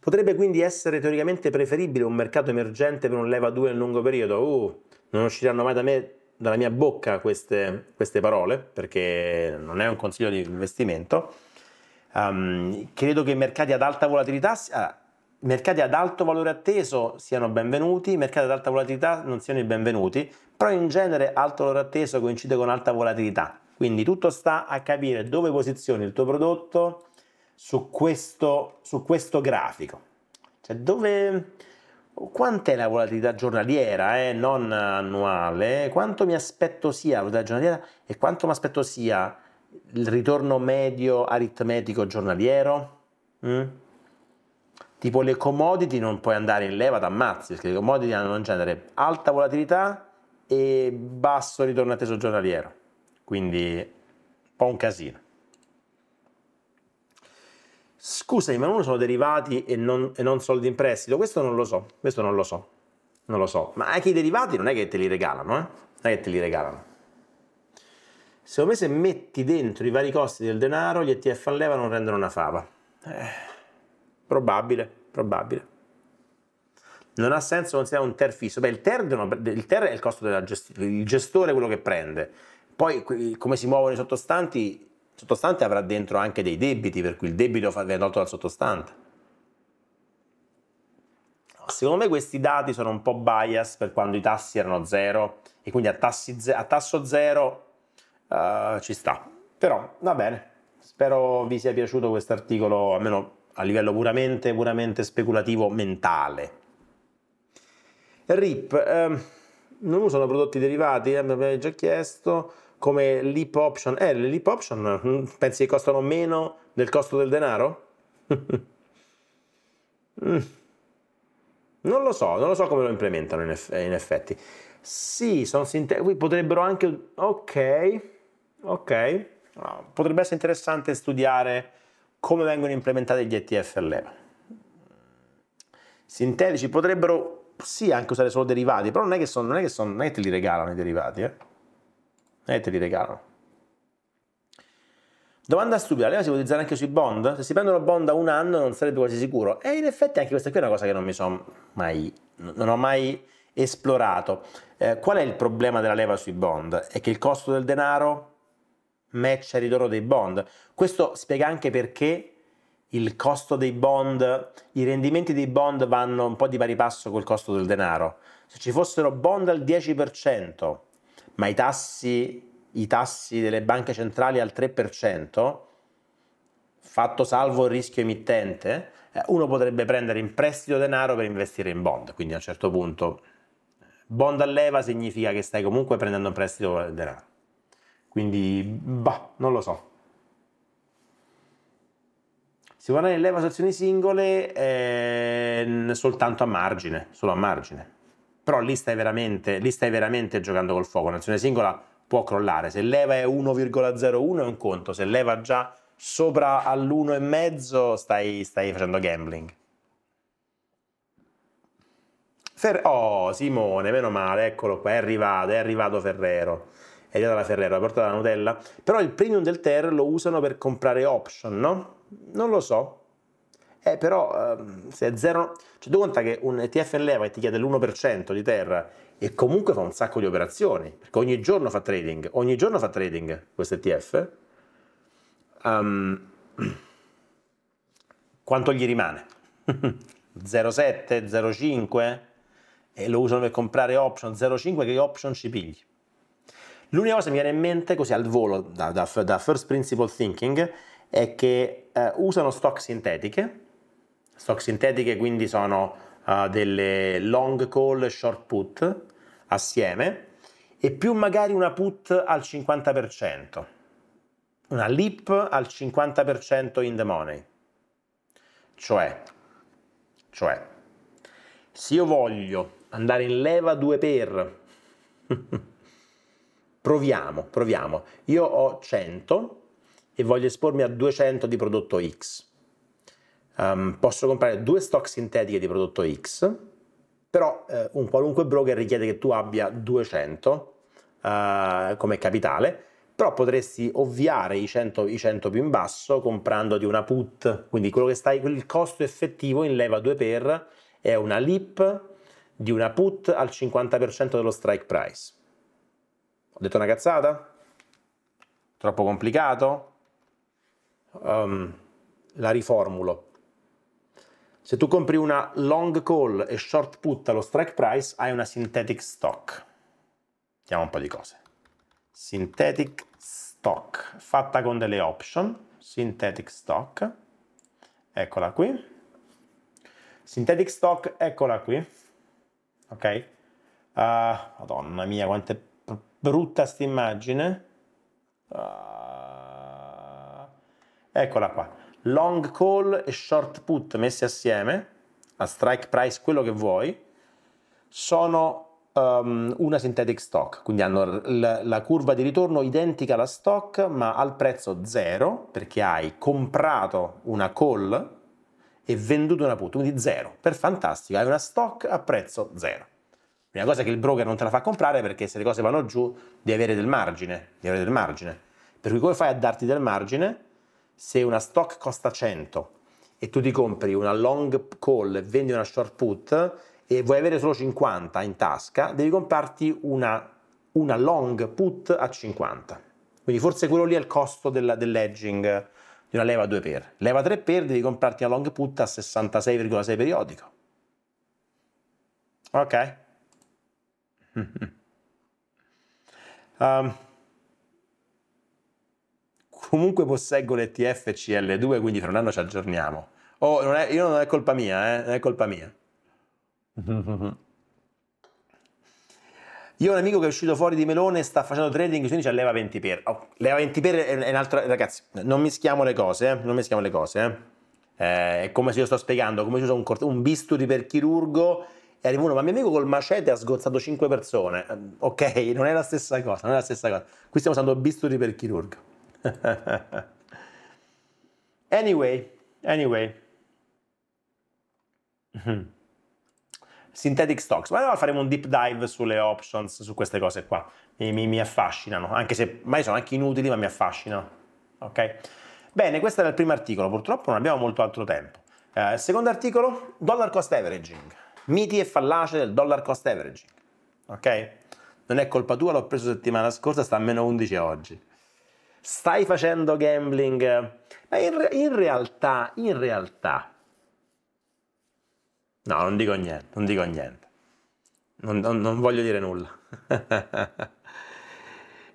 Potrebbe quindi essere teoricamente preferibile un mercato emergente per un leva 2 nel lungo periodo. Uh, non usciranno mai da me, dalla mia bocca queste, queste parole, perché non è un consiglio di investimento. Um, credo che i mercati ad alta volatilità, ah, mercati ad alto valore atteso siano benvenuti, mercati ad alta volatilità non siano i benvenuti, però in genere alto valore atteso coincide con alta volatilità. Quindi tutto sta a capire dove posizioni il tuo prodotto, su questo, su questo grafico. Cioè dove, quant'è la volatilità giornaliera, eh? non annuale, quanto mi aspetto sia la volatilità giornaliera e quanto mi aspetto sia il ritorno medio aritmetico giornaliero? Mm? Tipo le commodity non puoi andare in leva da ammazzi, perché le commodity hanno un genere alta volatilità e basso ritorno atteso giornaliero, quindi un po' un casino scusami ma non sono derivati e non, e non soldi in prestito, questo non lo so, questo non lo so, non lo so, ma anche i derivati non è che te li regalano, eh? non è che te li regalano. Secondo me se metti dentro i vari costi del denaro, gli ETF a leva non rendono una fava. Eh, probabile, probabile. Non ha senso considerare un TER fisso. Beh, il TER, il ter è il costo della gestione, il gestore è quello che prende. Poi come si muovono i sottostanti sottostante avrà dentro anche dei debiti, per cui il debito viene tolto dal sottostante. Secondo me questi dati sono un po' bias per quando i tassi erano zero e quindi a, ze- a tasso zero uh, ci sta. Però va bene, spero vi sia piaciuto questo articolo, almeno a livello puramente, puramente speculativo mentale. RIP, eh, non usano prodotti derivati, eh, mi avevi già chiesto come l'hip option. Eh, le leap option mm, pensi che costano meno del costo del denaro? Mm. Non lo so, non lo so come lo implementano in, eff in effetti. Sì, sono sintetici, potrebbero anche... Ok, ok. Ah, potrebbe essere interessante studiare come vengono implementati gli ETF ETFL. Sintetici potrebbero sì anche usare solo derivati, però non è che, sono, non è che, sono, non è che te li regalano i derivati. Eh? e te li regalano. Domanda stupida, leva si può utilizzare anche sui bond? Se si prendono bond a un anno non sarebbe quasi sicuro? E in effetti anche questa qui è una cosa che non mi sono mai, non ho mai esplorato. Eh, qual è il problema della leva sui bond? È che il costo del denaro match il ritorno dei bond. Questo spiega anche perché il costo dei bond, i rendimenti dei bond vanno un po' di pari passo col costo del denaro. Se ci fossero bond al 10%, ma i tassi, i tassi delle banche centrali al 3%, fatto salvo il rischio emittente, eh, uno potrebbe prendere in prestito denaro per investire in bond, quindi a un certo punto bond a leva significa che stai comunque prendendo in prestito denaro. Quindi, bah, non lo so. Si può andare in leva su azioni singole eh, soltanto a margine, solo a margine però lì stai veramente, lì stai veramente giocando col fuoco, un'azione singola può crollare, se leva è 1,01 è un conto, se leva già sopra all'1,5 stai, stai facendo gambling. Fer- oh Simone, meno male, eccolo qua, è arrivato, è arrivato Ferrero è arrivata la Ferrero, è portata la Nutella, però il premium del Ter lo usano per comprare option, no? Non lo so, eh, però ehm, se è zero, cioè tu conta che un ETF in leva che ti chiede l'1% di terra e comunque fa un sacco di operazioni, perché ogni giorno fa trading, ogni giorno fa trading questo ETF, um, ehm, quanto gli rimane? 0,7, 0,5? E lo usano per comprare option, 0,5 che option ci pigli? L'unica cosa che mi viene in mente così al volo da, da, da first principle thinking è che eh, usano stock sintetiche Stock sintetiche quindi sono uh, delle long call short put assieme e più magari una put al 50%, una lip al 50% in the money. Cioè, cioè, se io voglio andare in leva 2 per, proviamo, proviamo, io ho 100 e voglio espormi a 200 di prodotto X Um, posso comprare due stock sintetiche di prodotto X, però eh, un qualunque broker richiede che tu abbia 200 uh, eh, come capitale, però potresti ovviare i 100, i 100 più in basso comprandoti una put, quindi quello che stai, il costo effettivo in leva 2 per è una lip di una put al 50% dello strike price. Ho detto una cazzata? Troppo complicato? Um, la riformulo. Se tu compri una long call e short put allo strike price, hai una synthetic stock. Vediamo un po' di cose. Synthetic stock, fatta con delle option. Synthetic stock, eccola qui. Synthetic stock, eccola qui. Ok? Uh, madonna mia, quanto è brutta sta immagine. Uh, eccola qua long call e short put messi assieme, a strike price quello che vuoi, sono um, una synthetic stock, quindi hanno la, la curva di ritorno identica alla stock ma al prezzo zero perché hai comprato una call e venduto una put, quindi zero, per fantastico, hai una stock a prezzo zero. Una cosa è che il broker non te la fa comprare perché se le cose vanno giù devi avere del margine, devi avere del margine. Per cui come fai a darti del margine? se una stock costa 100 e tu ti compri una long call e vendi una short put e vuoi avere solo 50 in tasca, devi comprarti una, una long put a 50. Quindi forse quello lì è il costo della, dell'edging di una leva 2 per. Leva 3 per devi comprarti una long put a 66,6 periodico. Ok? um, comunque posseggo l'ETF CL2, quindi fra un anno ci aggiorniamo. Oh, non è, io non è colpa mia, eh, non è colpa mia. Io ho un amico che è uscito fuori di melone e sta facendo trading, quindi c'è leva 20 per. Oh, leva 20 per è un'altra. Ragazzi, non mischiamo le cose, eh? non mischiamo le cose. Eh? Eh, è come se io sto spiegando, come se uso un, cort- un bisturi per chirurgo e arriva uno, ma mio amico col macete ha sgozzato 5 persone. Ok, non è la stessa cosa, non è la stessa cosa. Qui stiamo usando bisturi per chirurgo. anyway, anyway. Mhm. Synthetic stocks, ma allora faremo un deep dive sulle options, su queste cose qua. Mi, mi, mi affascinano, anche se mai sono anche inutili, ma mi affascinano. Ok? Bene, questo era il primo articolo, purtroppo non abbiamo molto altro tempo. Eh, secondo articolo, dollar cost averaging. Miti e fallace del dollar cost averaging. Ok? Non è colpa tua, l'ho preso settimana scorsa, sta a meno 11 oggi stai facendo gambling, ma in, in realtà, in realtà, no, non dico niente, non dico niente, non, non, non voglio dire nulla.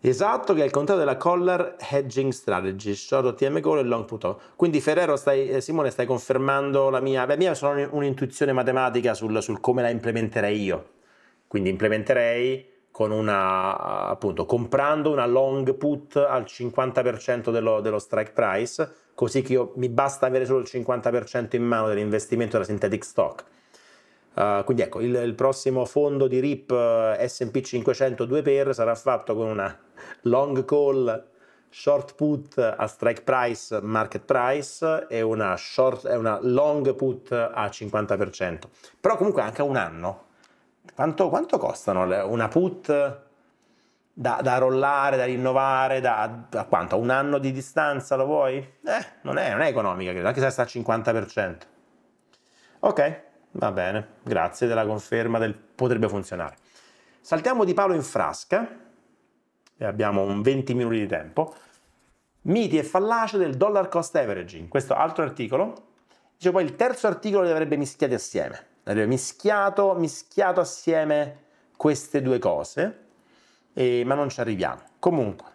Esatto, che è il contrario della collar hedging strategy, short OTM call e long put on. Quindi Ferrero, stai, eh, Simone, stai confermando la mia, la mia sono un'intuizione matematica sul, sul come la implementerei io. Quindi implementerei con una, appunto, comprando una long put al 50% dello, dello strike price, così che io, mi basta avere solo il 50% in mano dell'investimento della synthetic stock. Uh, quindi ecco, il, il, prossimo fondo di RIP SP 500 2 per sarà fatto con una long call short put a strike price, market price e una, short, una long put a 50%. Però comunque anche a un anno, quanto, quanto costano le, una put da, da, rollare, da rinnovare, da, da quanto? un anno di distanza lo vuoi? Eh, non è, non è economica, credo, anche se sta al 50%. Ok, va bene, grazie della conferma del potrebbe funzionare. Saltiamo di Paolo in frasca, e abbiamo un 20 minuti di tempo. Miti e fallace del dollar cost averaging, questo altro articolo. Dice poi il terzo articolo li avrebbe mischiati assieme. Avevo mischiato, mischiato assieme queste due cose, e, ma non ci arriviamo. Comunque,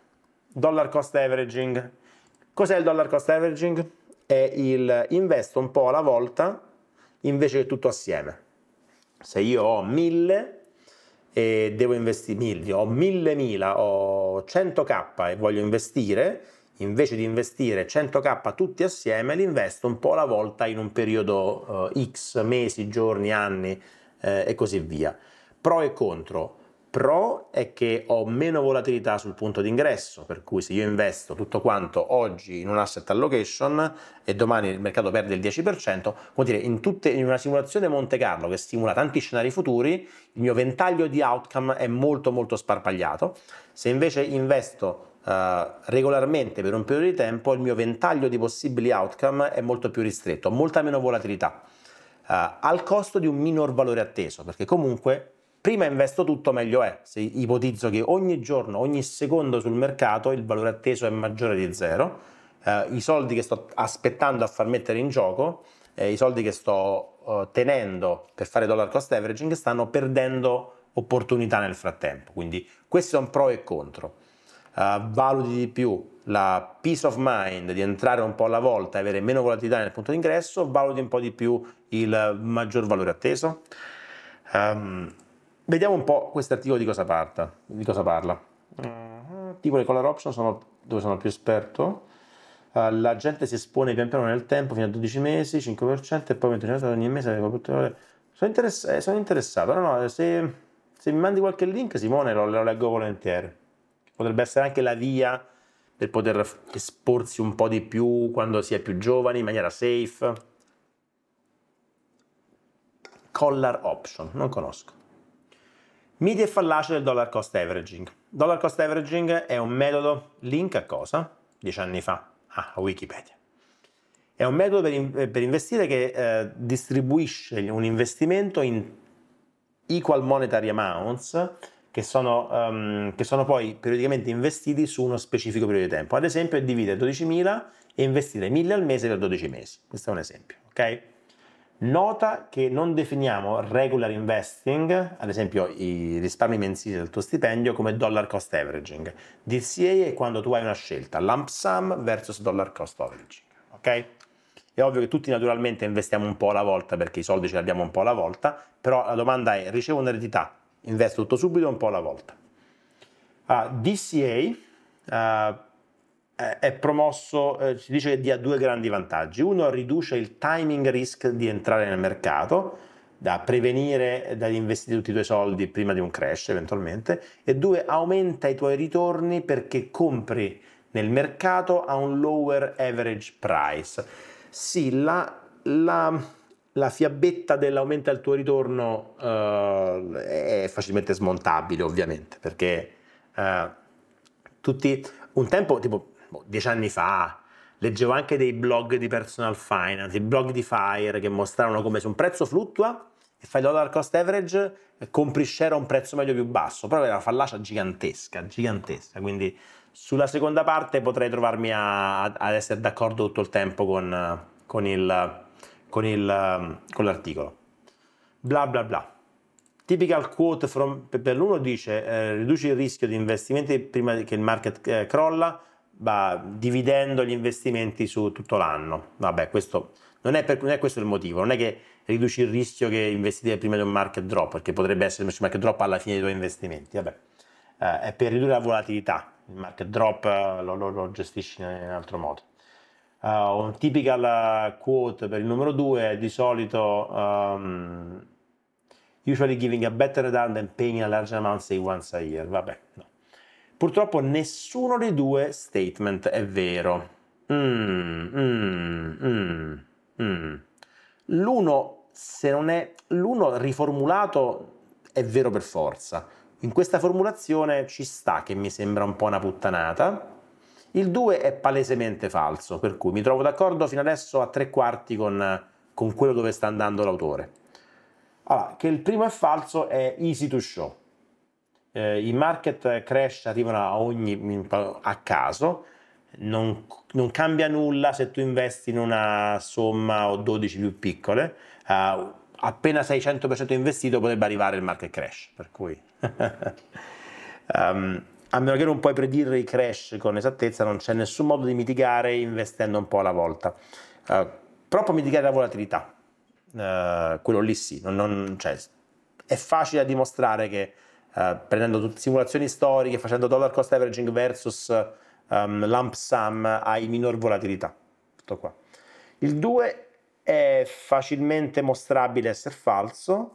dollar cost averaging. Cos'è il dollar cost averaging? È il investo un po' alla volta invece che tutto assieme. Se io ho 1000 e devo investire 1000, ho 1000.000, ho 100k e voglio investire, invece di investire 100k tutti assieme, li investo un po' alla volta in un periodo eh, x mesi, giorni, anni eh, e così via. Pro e contro. Pro è che ho meno volatilità sul punto d'ingresso, per cui se io investo tutto quanto oggi in un asset allocation e domani il mercato perde il 10%, vuol dire in, tutte, in una simulazione Monte Carlo che simula tanti scenari futuri, il mio ventaglio di outcome è molto molto sparpagliato. Se invece investo eh, regolarmente per un periodo di tempo il mio ventaglio di possibili outcome è molto più ristretto, ho molta meno volatilità, uh, al costo di un minor valore atteso, perché comunque prima investo tutto meglio è, se ipotizzo che ogni giorno, ogni secondo sul mercato il valore atteso è maggiore di zero, uh, i soldi che sto aspettando a far mettere in gioco, eh, i soldi che sto tenendo per fare dollar cost averaging stanno perdendo opportunità nel frattempo, quindi questo è un pro e contro uh, valuti di più la peace of mind di entrare un po' alla volta e avere meno volatilità nel punto d'ingresso, valuti un po' di più il maggior valore atteso. Um, vediamo un po' questo articolo di cosa, di cosa parla. Uh, tipo le color option sono dove sono più esperto. Uh, la gente si espone pian piano nel tempo fino a 12 mesi, 5% e poi 20% ogni mese. Sono, interess- eh, sono interessato. No, no, se, se mi mandi qualche link, Simone, lo, lo leggo volentieri potrebbe essere anche la via per poter esporsi un po' di più quando si è più giovani in maniera safe. Collar option, non conosco. Media e fallacia del dollar cost averaging. Dollar cost averaging è un metodo link a cosa? Dieci anni fa, ah, a Wikipedia. È un metodo per, per investire che eh, distribuisce un investimento in equal monetary amounts che sono, um, che sono poi periodicamente investiti su uno specifico periodo di tempo. Ad esempio, dividere 12.000 e investire 1.000 al mese per 12 mesi. Questo è un esempio, ok? Nota che non definiamo regular investing, ad esempio i risparmi mensili del tuo stipendio, come dollar cost averaging. DCA è quando tu hai una scelta, lump sum versus dollar cost averaging, ok? È ovvio che tutti naturalmente investiamo un po' alla volta perché i soldi ce li abbiamo un po' alla volta, però la domanda è, ricevo un'eredità investo tutto subito un po' alla volta. Uh, ah, DCA uh, ah, è promosso, eh, si dice che dia due grandi vantaggi. Uno riduce il timing risk di entrare nel mercato, da prevenire eh, dagli investire tutti i tuoi soldi prima di un crash eventualmente, e due aumenta i tuoi ritorni perché compri nel mercato a un lower average price. Sì, la, la la fiabetta dell'aumenta il tuo ritorno uh, è facilmente smontabile ovviamente perché uh, tutti un tempo tipo boh, dieci anni fa leggevo anche dei blog di personal finance i blog di Fire che mostravano come se un prezzo fluttua e fai dollar cost average eh, compri share a un prezzo medio più basso però è una fallacia gigantesca gigantesca quindi sulla seconda parte potrei trovarmi a, ad essere d'accordo tutto il tempo con, con il con, il, um, con l'articolo. Bla bla bla. Typical quote from, per l'uno dice eh, riduci il rischio di investimenti prima che il market eh, crolla, bah, dividendo gli investimenti su tutto l'anno. Vabbè, questo non è, per, non è, questo il motivo, non è che riduci il rischio che investire prima di un market drop, perché potrebbe essere un market drop alla fine dei tuoi investimenti. Vabbè, eh, è per ridurre la volatilità. Il market drop eh, lo, lo, lo gestisci in un altro modo. Uh, un typical eh, quote per il numero 2 è di solito um, usually giving a better return than paying a large amount say once a year. Vabbè, no. Purtroppo nessuno dei due statement è vero. Mm, mm, mm, mm, l'uno, se non è l'uno riformulato, è vero per forza. In questa formulazione ci sta che mi sembra un po' una puttanata il 2 è palesemente falso, per cui mi trovo d'accordo fino adesso a tre quarti con, con quello dove sta andando l'autore. Allora, che il primo è falso è easy to show. Eh, I market crash arrivano a, ogni, a caso, non, non, cambia nulla se tu investi in una somma o 12 più piccole. Uh, appena 100% investito potrebbe arrivare il market crash, per cui... um, a meno che non puoi predire i crash con esattezza, non c'è nessun modo di mitigare investendo un po' alla volta. Uh, eh, proprio mitigare la volatilità, uh, quello lì sì, non, non, cioè, è facile dimostrare che uh, prendendo tutte simulazioni storiche, facendo dollar cost averaging versus um, lump sum, hai minor volatilità. Tutto qua. Il 2 è facilmente mostrabile essere falso,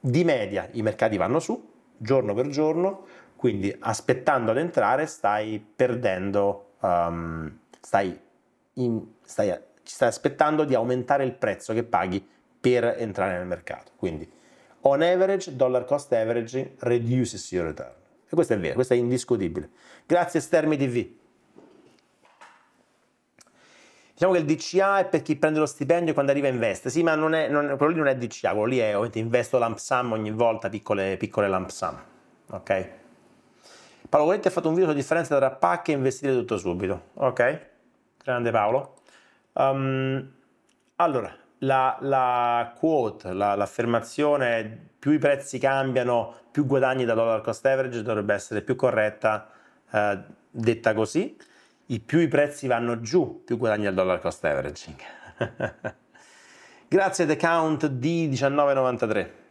di media i mercati vanno su, giorno per giorno, quindi aspettando ad entrare stai perdendo, um, stai, in, stai, ci stai aspettando di aumentare il prezzo che paghi per entrare nel mercato. Quindi on average, dollar cost average reduces your return. E questo è vero, questo è indiscutibile. Grazie Stermi TV. Diciamo che il DCA è per chi prende lo stipendio e quando arriva investe. Sì, ma non è, non, quello lì non è DCA, quello lì è ovviamente investo lump sum ogni volta, piccole, piccole lump sum. Ok? Paolo Coletti ha fatto un video sulla differenza tra PAC e investire tutto subito. Ok, grande Paolo. Um, allora, la, la quote, l'affermazione la, più i prezzi cambiano, più guadagni da dollar cost average dovrebbe essere più corretta eh, detta così. I più i prezzi vanno giù, più guadagni dal dollar cost averaging. Grazie The Count di 1993.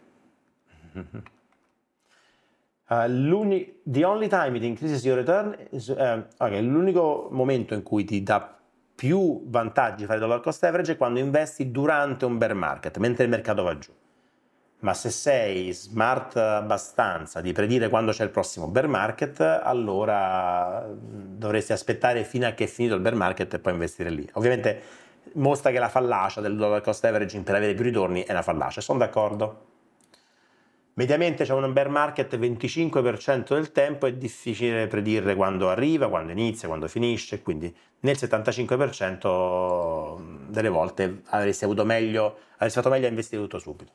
Uh, the only time it increases your return is, uh, okay, l'unico momento in cui ti dà più vantaggi fare dollar cost average è quando investi durante un bear market, mentre il mercato va giù. Ma se sei smart abbastanza di predire quando c'è il prossimo bear market, allora mm, dovresti aspettare fino a che è finito il bear market e poi investire lì. Ovviamente mostra che la fallacia del dollar cost averaging per avere più ritorni è una fallacia, sono d'accordo. Mediamente c'è un bear market 25% del tempo, è difficile predire quando arriva, quando inizia, quando finisce, quindi nel 75% delle volte avresti, avuto meglio, avresti fatto meglio a investire tutto subito.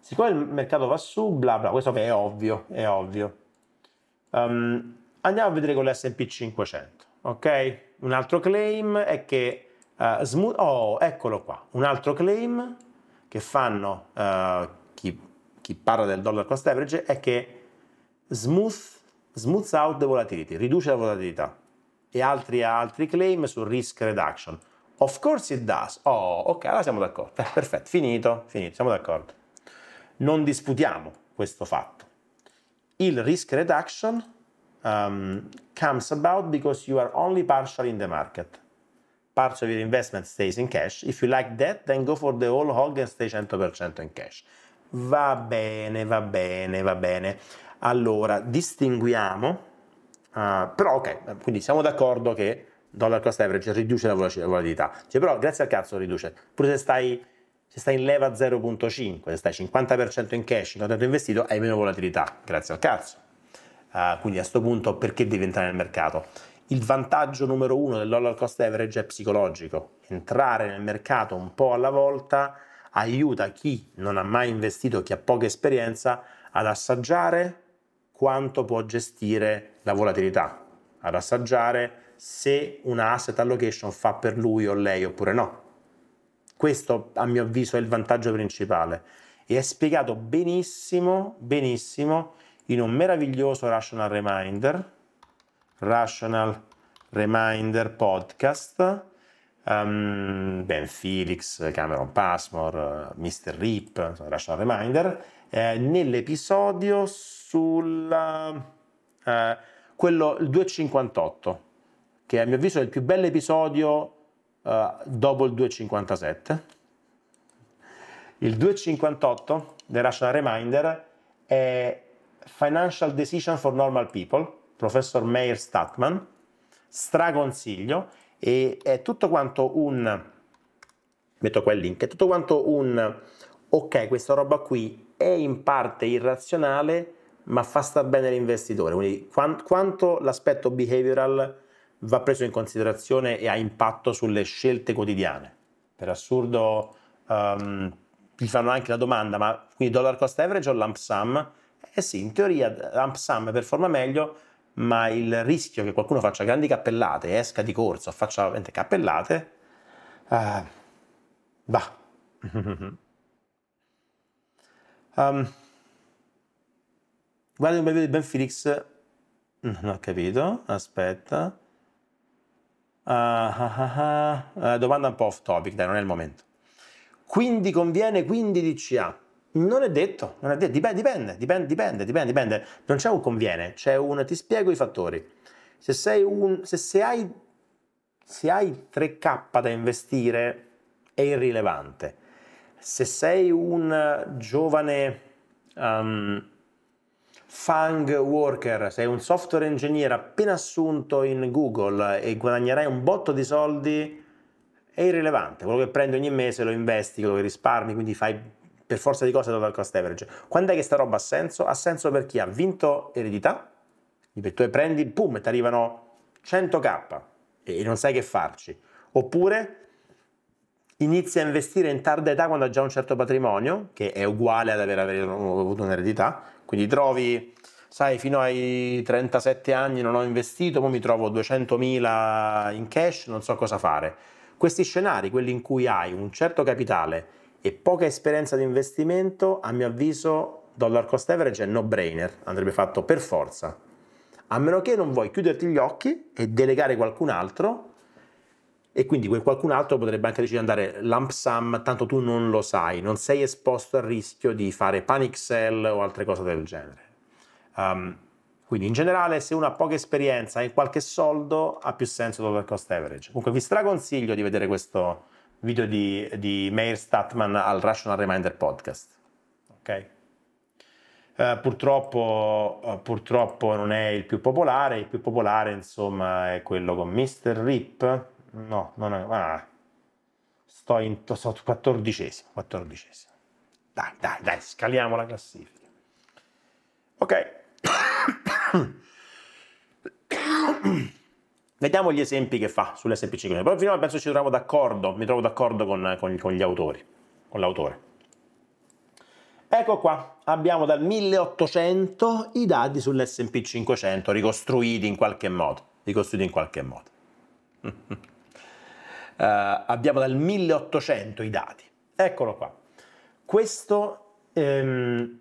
Siccome il mercato va su, bla bla, questo è ovvio, è ovvio. Um, andiamo a vedere con l'S&P 500, ok? Un altro claim è che... Uh, eh, smooth, oh, eccolo qua, un altro claim che fanno... Uh, chi parla del dollar cost average è che smooth, smooth out the volatility, riduce la volatilità e altri, altri claim su risk reduction. Of course it does. Oh, ok, allora siamo d'accordo. Eh, perfetto, finito, finito, siamo d'accordo. Non disputiamo questo fatto. Il risk reduction um, comes about because you are only partial in the market. Part of your investment stays in cash. If you like that, then go for the whole hog and stay 100% in cash. Va bene, va bene, va bene. Allora, distinguiamo, uh, però ok, quindi siamo d'accordo che dollar cost average riduce la volatilità. Cioè, però grazie al cazzo riduce, pure se stai, se stai in leva 0.5, se stai 50% in cash, in contatto investito, hai meno volatilità, grazie al cazzo. Uh, quindi a questo punto perché devi entrare nel mercato? Il vantaggio numero uno del dollar cost average è psicologico, entrare nel mercato un po' alla volta aiuta chi non ha mai investito, chi ha poca esperienza, ad assaggiare quanto può gestire la volatilità, ad assaggiare se una asset allocation fa per lui o lei oppure no. Questo a mio avviso è il vantaggio principale e è spiegato benissimo, benissimo in un meraviglioso Rational Reminder, Rational Reminder podcast um, Ben Felix, Cameron Passmore, Mr. Rip, Russian Reminder, eh, nell'episodio sul eh, quello, il 258, che a mio avviso è il più bel episodio eh, dopo il 257. Il 258 del Russian Reminder è Financial Decision for Normal People, professor Meyer Statman, straconsiglio, e è tutto quanto un metto qua il link, è tutto quanto un ok, questa roba qui è in parte irrazionale, ma fa star bene l'investitore, quindi quanto l'aspetto behavioral va preso in considerazione e ha impatto sulle scelte quotidiane. Per assurdo um, ehm, gli fanno anche la domanda, ma quindi dollar cost average o lump sum? Eh sì, in teoria lump sum performa meglio ma il rischio che qualcuno faccia grandi cappellate, esca di corso, faccia veramente cappellate, uh, um, guarda un bel video di Ben Felix, mm, non ho capito, aspetta. Uh, uh, domanda un po' off topic, dai, non è il momento. Quindi conviene, quindi DCA. Non è detto, non è detto. Dipende, dipende, dipende, dipende, dipende, dipende. Non c'è un conviene, c'è un ti spiego i fattori. Se, sei un, se, se, hai, se hai 3K da investire è irrilevante. Se sei un giovane um, fang worker, sei un software engineer appena assunto in Google e guadagnerai un botto di soldi, è irrilevante. Quello che prendi ogni mese lo investi, quello che risparmi, quindi fai per forza di cose dove al cost average. Quando è che sta roba ha senso? Ha senso per chi ha vinto eredità, tu prendi, pum, e ti arrivano 100k e non sai che farci. Oppure inizia a investire in tarda età quando ha già un certo patrimonio, che è uguale ad aver avuto un'eredità, quindi trovi, sai, fino ai 37 anni non ho investito, poi mi trovo 200.000 in cash, non so cosa fare. Questi scenari, quelli in cui hai un certo capitale e poca esperienza di investimento, a mio avviso, dollar cost average è no brainer, andrebbe fatto per forza. A meno che non vuoi chiuderti gli occhi e delegare qualcun altro, e quindi quel qualcun altro potrebbe anche decidere di andare lump sum, tanto tu non lo sai, non sei esposto al rischio di fare panic sell o altre cose del genere. Um, quindi in generale se uno ha poca esperienza e qualche soldo ha più senso dollar cost average. Comunque vi straconsiglio di vedere questo, video di, di Meir Statman al Rational Reminder Podcast. Okay? Uh, purtroppo, uh, purtroppo, non è il più popolare, il più popolare insomma è quello con Mr. Rip, no, non è, ah, sto in so, 14esimo, 14esimo. Dai, dai, dai, scaliamo la classifica. Ok. Vediamo gli esempi che fa sull'SP500. cose. Però finora penso ci trovo d'accordo, mi trovo d'accordo con, con, con gli autori, con l'autore. Ecco qua, abbiamo dal 1800 i dati sull'S&P 500 ricostruiti in qualche modo, ricostruiti in qualche modo. uh, abbiamo dal 1800 i dati. Eccolo qua. Questo ehm,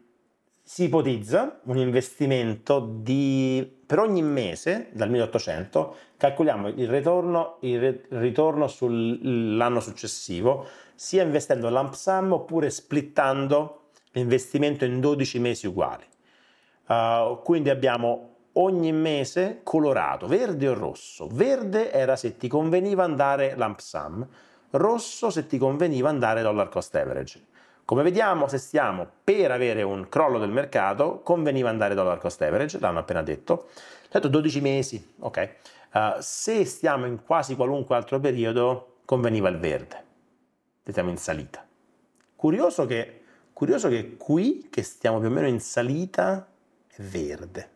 si ipotizza un investimento di per ogni mese dal 1800 calcoliamo il ritorno, il ritorno sull'anno successivo sia investendo lump sum oppure splittando l'investimento in 12 mesi uguali. Uh, quindi abbiamo ogni mese colorato, verde o rosso. Verde era se ti conveniva andare lump sum, rosso se ti conveniva andare dollar cost average. Come vediamo, se stiamo per avere un crollo del mercato, conveniva andare dollar cost average, l'hanno appena detto, detto 12 mesi, ok? Uh, se stiamo in quasi qualunque altro periodo, conveniva il verde, siamo in salita. Curioso che, curioso che qui, che stiamo più o meno in salita, è verde.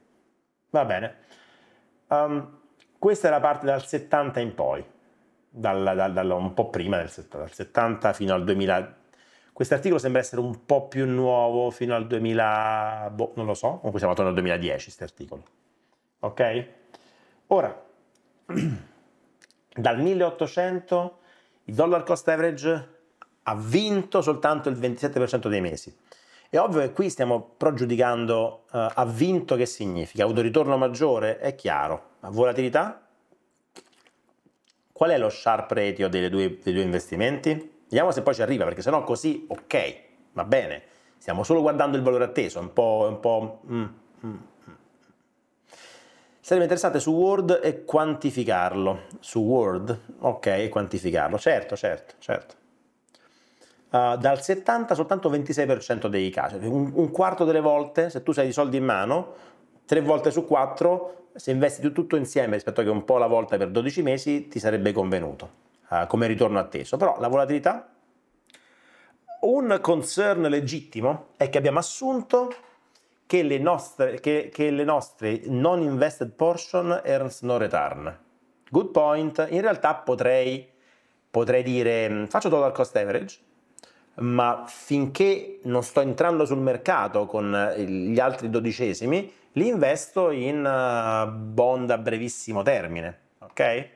Va bene. Um, questa è la parte dal 70 in poi, dal, dal, dal, un po' prima del 70, dal 70 fino al 2000. Quest'articolo sembra essere un po' più nuovo fino al 2000, boh, non lo so, comunque siamo attorno al 2010 questo articolo. Ok? Ora, dal 1800 il dollar cost average ha vinto soltanto il 27% dei mesi. È ovvio che qui stiamo progiudicando uh, ha vinto che significa? Ha avuto ritorno maggiore? È chiaro. A volatilità? Qual è lo sharp ratio due, dei due investimenti? Vediamo se poi ci arriva, perché sennò così, ok, va bene. Stiamo solo guardando il valore atteso, è un po'... Un po' mm, mm, mm. Sarebbe interessante su Word e quantificarlo. Su Word, ok, quantificarlo. Certo, certo, certo. Uh, dal 70 soltanto 26% dei casi, un, un, quarto delle volte, se tu hai i soldi in mano, tre volte su quattro, se investi tutto insieme rispetto a che un po' alla volta per 12 mesi, ti sarebbe convenuto. Eh, come ritorno atteso. Però la volatilità, un concern legittimo è che abbiamo assunto che le nostre, che, che le nostre non invested portion earns no return. Good point, in realtà potrei, potrei dire mm, faccio dollar cost average, ma finché non sto entrando sul mercato con eh, gli altri dodicesimi, li investo in eh, bond a brevissimo termine, ok?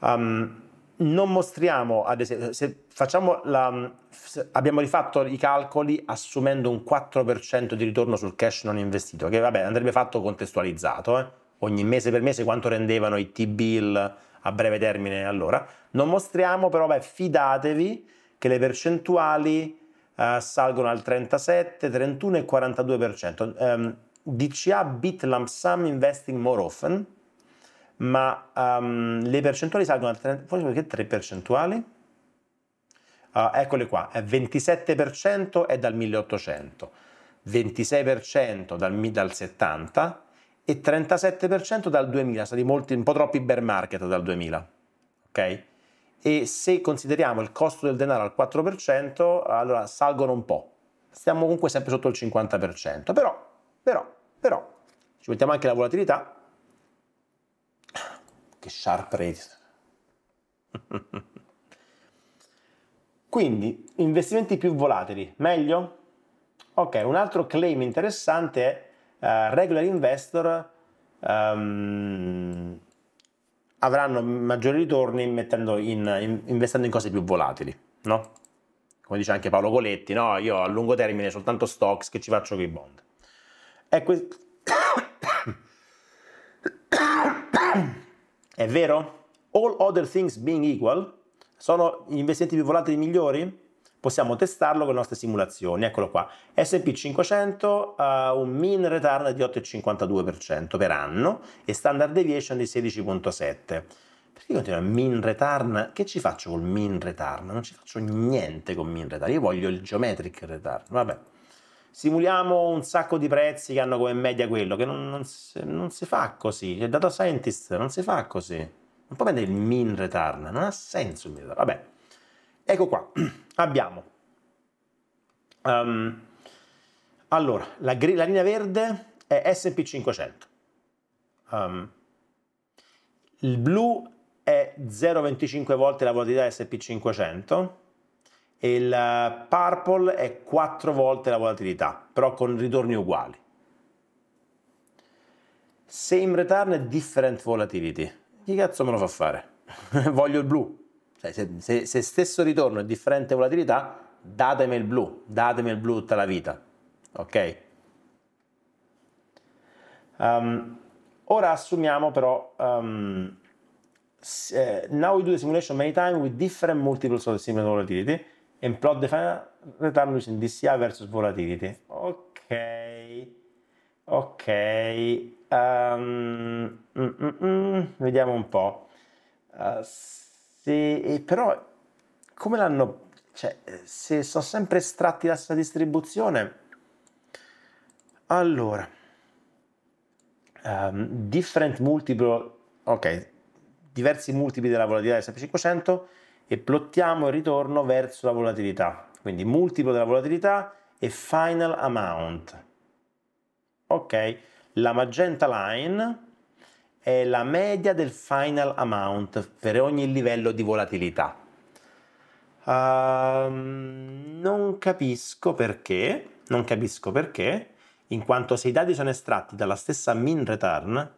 Um, non mostriamo, ad esempio, se facciamo la, se abbiamo rifatto i calcoli assumendo un 4% di ritorno sul cash non investito, che vabbè andrebbe fatto contestualizzato, eh? ogni mese per mese quanto rendevano i T-bill a breve termine allora. Non mostriamo però, beh, fidatevi che le percentuali eh, salgono al 37, 31 e 42%. Um, DCA bit lump sum investing more often, ma um, le percentuali salgono al 30%, forse perché 3 percentuali? Uh, eccole qua, 27% è dal 1800, 26% dal, dal 70 e 37% dal 2000, sono stati un po' troppi bear market dal 2000, ok? E se consideriamo il costo del denaro al 4%, allora salgono un po', stiamo comunque sempre sotto il 50%, però, però, però, ci mettiamo anche la volatilità, che sharp rate. Quindi, investimenti più volatili, meglio? Ok, un altro claim interessante è uh, regular investor um, avranno maggiori ritorni in, in, investendo in cose più volatili, no? Come dice anche Paolo Coletti, no? Io a lungo termine soltanto stocks che ci faccio con i bond. E questo... È vero? All other things being equal, sono gli investimenti più volatili migliori? Possiamo testarlo con le nostre simulazioni, eccolo qua. S&P 500 ha un mean return di 8,52% per anno e standard deviation di 16,7%. Perché continua min return? Che ci faccio col min return? Non ci faccio niente con min return, io voglio il geometric return, vabbè simuliamo un sacco di prezzi che hanno come media quello, che non, non, si, non si, fa così, il data scientist non si fa così, non può vendere il min return, non ha senso il min return, vabbè. Ecco qua, abbiamo, um, allora, la, la, linea verde è S&P 500, um, il blu è 0,25 volte la volatilità SP500, il purple è 4 volte la volatilità, però con ritorni uguali. Same return e different volatility. Chi cazzo me lo fa fare? Voglio il blu. Cioè, se, se, se, stesso ritorno e differente volatilità, datemi il blu, datemi il blu tutta la vita. Ok? Um, ora assumiamo però... Um, now we do the simulation many times with different multiples of the similar volatility and the final return using DCA versus volatility. Ok, ok, um, mm, mm, mm, vediamo un po'. Uh, eh, se, però come l'hanno, cioè, se sono sempre estratti da questa distribuzione, allora, um, different multiple, ok, diversi multipli della volatilità S&P 500 e plottiamo il ritorno verso la volatilità, quindi multiplo della volatilità e final amount. Ok, la magenta line è la media del final amount per ogni livello di volatilità. Uh, non capisco perché, non capisco perché, in quanto se i dati sono estratti dalla stessa min return,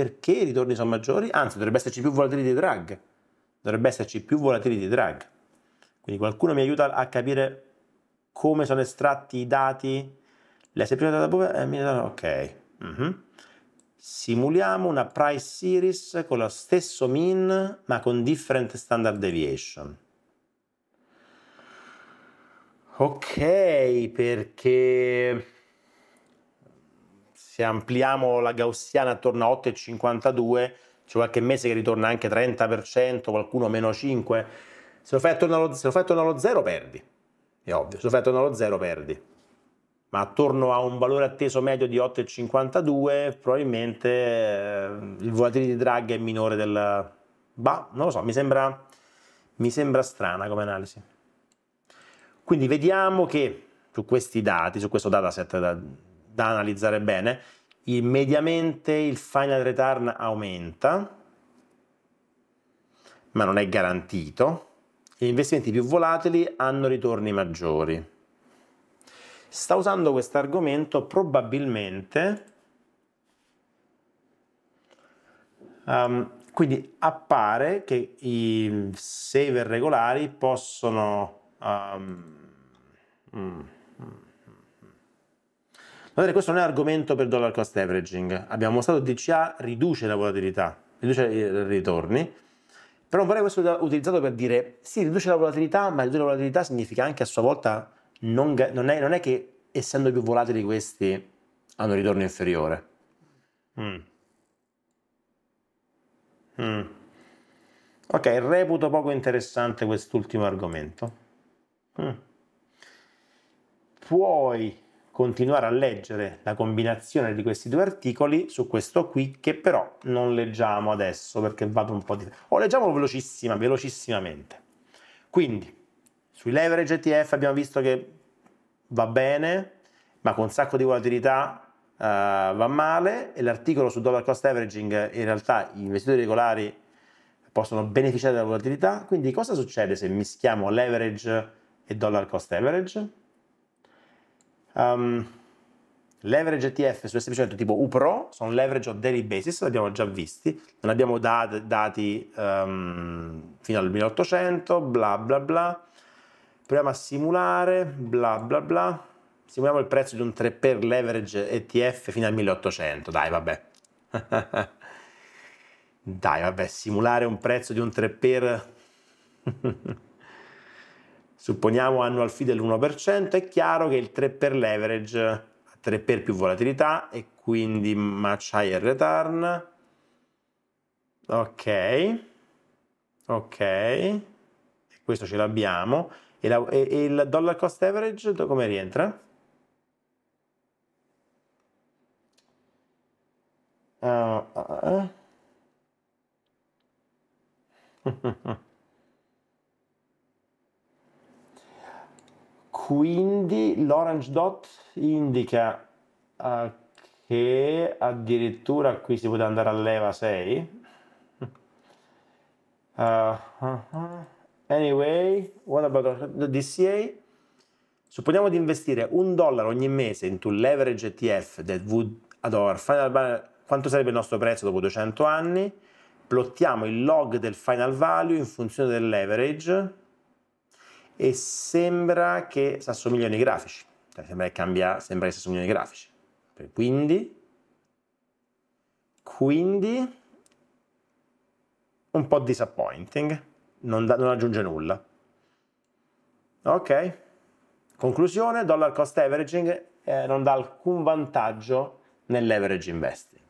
perché i ritorni sono maggiori, anzi dovrebbe esserci più di drag, dovrebbe esserci più di drag. Quindi qualcuno mi aiuta a capire come sono estratti i dati, le prima data dove, ok. Mm-hmm. Simuliamo una price series con lo stesso min ma con different standard deviation. Ok, perché se ampliamo la gaussiana attorno a 8,52 c'è qualche mese che ritorna anche 30%, qualcuno meno 5%, se lo fai attorno allo, se lo fai attorno allo 0 perdi, è ovvio, se lo fai attorno allo zero perdi, ma attorno a un valore atteso medio di 8,52 probabilmente eh, il di drag è minore del... Bah, non lo so, mi sembra, mi sembra strana come analisi. Quindi vediamo che su questi dati, su questo dataset da analizzare bene, il, mediamente il final return aumenta, ma non è garantito, gli investimenti più volatili hanno ritorni maggiori. Sta usando questo argomento probabilmente, um, quindi appare che i saver regolari possono... Um, mm, Guardate, questo non è argomento per dollar cost averaging. Abbiamo mostrato DCA riduce la volatilità, riduce eh, i ritorni, però vorrei questo utilizzato per dire sì, riduce la volatilità, ma riduce la volatilità significa anche a sua volta non, non, è, non è, che essendo più volatili questi hanno un ritorno inferiore. Mm. Mm. Ok, reputo poco interessante quest'ultimo argomento. Mm. Puoi continuare a leggere la combinazione di questi due articoli su questo qui che però non leggiamo adesso perché vado un po' di... o leggiamolo velocissima, velocissimamente. Quindi sui leverage ETF abbiamo visto che va bene ma con un sacco di volatilità uh, va male e l'articolo su dollar cost averaging in realtà gli investitori regolari possono beneficiare della volatilità quindi cosa succede se mischiamo leverage e dollar cost average? Um, leverage ETF su SP100 tipo UPRO sono leverage on daily basis, l'abbiamo già visti, non abbiamo dat- dati um, fino al 1800, bla bla bla. Proviamo a simulare, bla bla bla. Simuliamo il prezzo di un 3 per leverage ETF fino al 1800, dai vabbè. dai vabbè, simulare un prezzo di un 3 per supponiamo annual fee dell'1%, è chiaro che il 3 per leverage ha 3 per più volatilità e quindi much higher return. Ok, ok, e questo ce l'abbiamo. E, la, e, e, il dollar cost average come rientra? Uh, uh. quindi l'orange dot indica uh, che addirittura qui si può andare a leva 6 uh, uh, anyway what about the DCA supponiamo di investire un dollaro ogni mese in to leverage ETF that would final balance quanto sarebbe il nostro prezzo dopo 200 anni plottiamo il log del final value in funzione del leverage e sembra che si assomigliano ai grafici, cioè sembra che, cambia, sembra che si assomigliano ai grafici. Quindi, quindi un po' disappointing, non, da, non aggiunge nulla. Ok, conclusione, dollar cost averaging eh, non dà alcun vantaggio nell'average investing.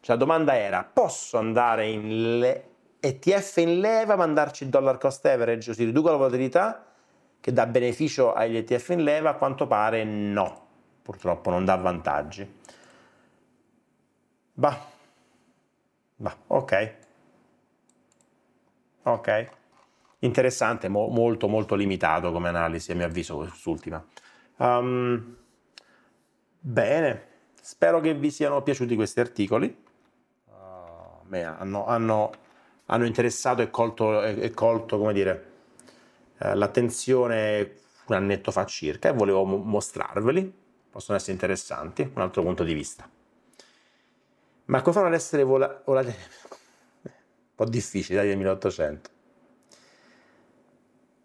Cioè la domanda era, posso andare in le... ETF in leva, mandarci il dollar cost average, si riduca la volatilità? che dà beneficio agli ETF in leva? A quanto pare no, purtroppo non dà vantaggi. Bah, bah ok, ok, interessante, mo- molto molto limitato come analisi a mio avviso quest'ultima. Um, bene, spero che vi siano piaciuti questi articoli. Uh, hanno, hanno, hanno, interessato e colto, e, e colto come dire, eh, l'attenzione un annetto fa circa e volevo mostrarveli, possono essere interessanti, un altro punto di vista. Ma come fanno ad essere vola- volatili? un po' difficile, dai, 1800.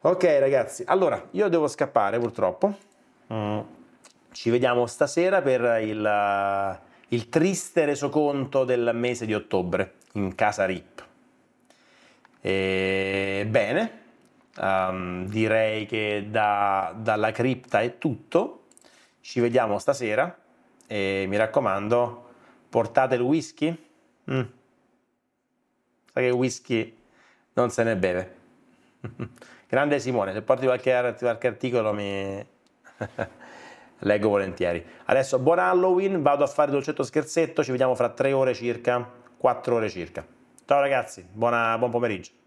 Ok ragazzi, allora io devo scappare purtroppo. Mm. Ci vediamo stasera per il, il triste resoconto del mese di ottobre in casa RIP. E, bene, Um, direi che da, dalla cripta è tutto. Ci vediamo stasera e mi raccomando, portate il whisky. Mm. Sai che whisky non se ne beve. Grande Simone, se porti qualche, qualche articolo mi leggo volentieri. Adesso buon Halloween, vado a fare dolcetto scherzetto, ci vediamo fra tre ore circa, quattro ore circa. Ciao ragazzi, buona, buon pomeriggio.